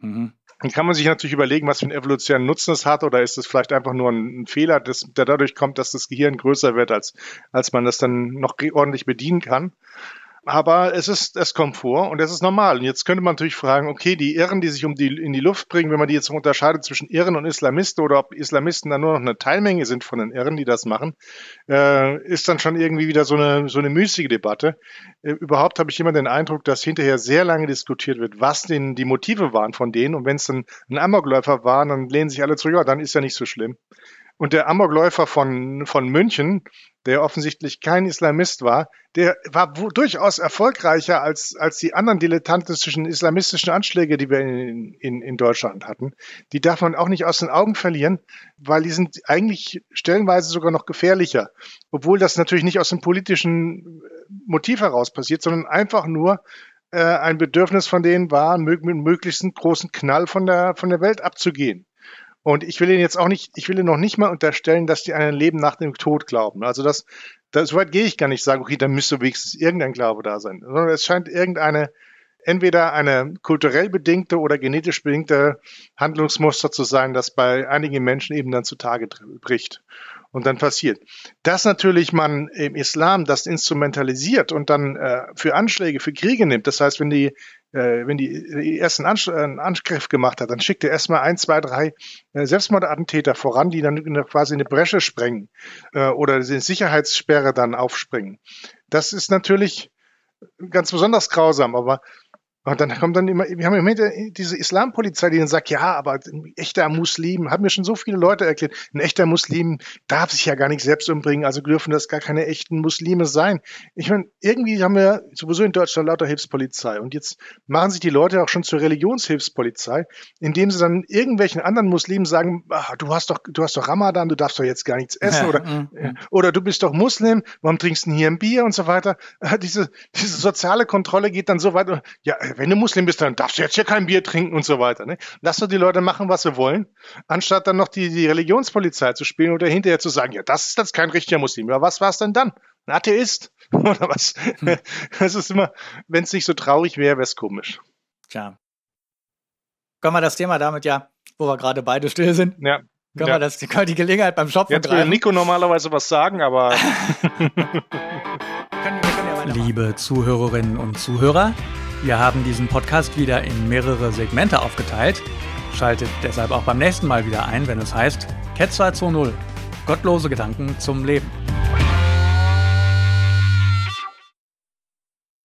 Mhm. Dann kann man sich natürlich überlegen, was für einen evolutionären Nutzen es hat, oder ist es vielleicht einfach nur ein, Fehler, das, der dadurch kommt, dass das Gehirn größer wird, als, als man das dann noch ordentlich bedienen kann. Aber es ist, es kommt vor und es ist normal. Und jetzt könnte man natürlich fragen, okay, die Irren, die sich um die, in die Luft bringen, wenn man die jetzt unterscheidet zwischen Irren und Islamisten oder ob Islamisten dann nur noch eine Teilmenge sind von den Irren, die das machen, äh, ist dann schon irgendwie wieder so eine, so eine müßige Debatte. Äh, überhaupt habe ich immer den Eindruck, dass hinterher sehr lange diskutiert wird, was denn die Motive waren von denen. Und wenn es dann ein Amokläufer war, dann lehnen sich alle zu, ja, dann ist ja nicht so schlimm. Und der Amokläufer von, von München, der offensichtlich kein Islamist war, der war durchaus erfolgreicher als, als die anderen dilettantistischen islamistischen Anschläge, die wir in, in, in Deutschland hatten. Die darf man auch nicht aus den Augen verlieren, weil die sind eigentlich stellenweise sogar noch gefährlicher. Obwohl das natürlich nicht aus dem politischen äh, Motiv heraus passiert, sondern einfach nur äh, ein Bedürfnis von denen war, mit möglichst großen Knall von der, von der Welt abzugehen. Und ich will Ihnen jetzt auch nicht, ich will Ihnen noch nicht mal unterstellen, dass die an ein Leben nach dem Tod glauben. Also das, das so weit gehe ich gar nicht, sage, okay, da müsste wenigstens irgendein Glaube da sein. Sondern es scheint irgendeine, entweder eine kulturell bedingte oder genetisch bedingte Handlungsmuster zu sein, das bei einigen Menschen eben dann zutage bricht und dann passiert. Dass natürlich man im Islam das instrumentalisiert und dann äh, für Anschläge, für Kriege nimmt. Das heißt, wenn die äh, wenn die äh, ersten Ansch äh, Angriff gemacht hat, dann schickt er erstmal ein, zwei, drei äh, Selbstmordattentäter voran, die dann quasi eine Bresche sprengen äh, oder die Sicherheitssperre dann aufspringen. Das ist natürlich ganz besonders grausam, aber und dann kommt dann immer, wir haben immer diese Islampolizei, die dann sagt, ja, aber ein echter Muslim, haben mir schon so viele Leute erklärt, ein echter Muslim darf sich ja gar nicht selbst umbringen, also dürfen das gar keine echten Muslime sein. Ich meine, irgendwie haben wir sowieso in Deutschland lauter Hilfspolizei und jetzt machen sich die Leute auch schon zur Religionshilfspolizei, indem sie dann irgendwelchen anderen Muslimen sagen, ach, du hast doch, du hast doch Ramadan, du darfst doch jetzt gar nichts essen oder, mhm, äh, mhm. oder du bist doch Muslim, warum trinkst du denn hier ein Bier und so weiter. [LAUGHS] Diese, diese soziale Kontrolle geht dann so weit, äh, ja, wenn du Muslim bist, dann darfst du jetzt hier kein Bier trinken und so weiter. Ne? Lass doch die Leute machen, was sie wollen, anstatt dann noch die, die Religionspolizei zu spielen oder hinterher zu sagen, ja, das ist jetzt kein richtiger Muslim. Ja, was war es denn dann? Ein Atheist [LAUGHS] oder was? Hm. Das ist immer, wenn es nicht so traurig wäre, wäre es komisch. Tja. Können wir das Thema damit ja, wo wir gerade beide still sind, ja. Können ja. wir das, können die Gelegenheit beim Shop Jetzt will Nico normalerweise was sagen, aber. [LAUGHS] Liebe Zuhörerinnen und Zuhörer, wir haben diesen Podcast wieder in mehrere Segmente aufgeteilt. Schaltet deshalb auch beim nächsten Mal wieder ein, wenn es heißt Cat 220 Gottlose Gedanken zum Leben.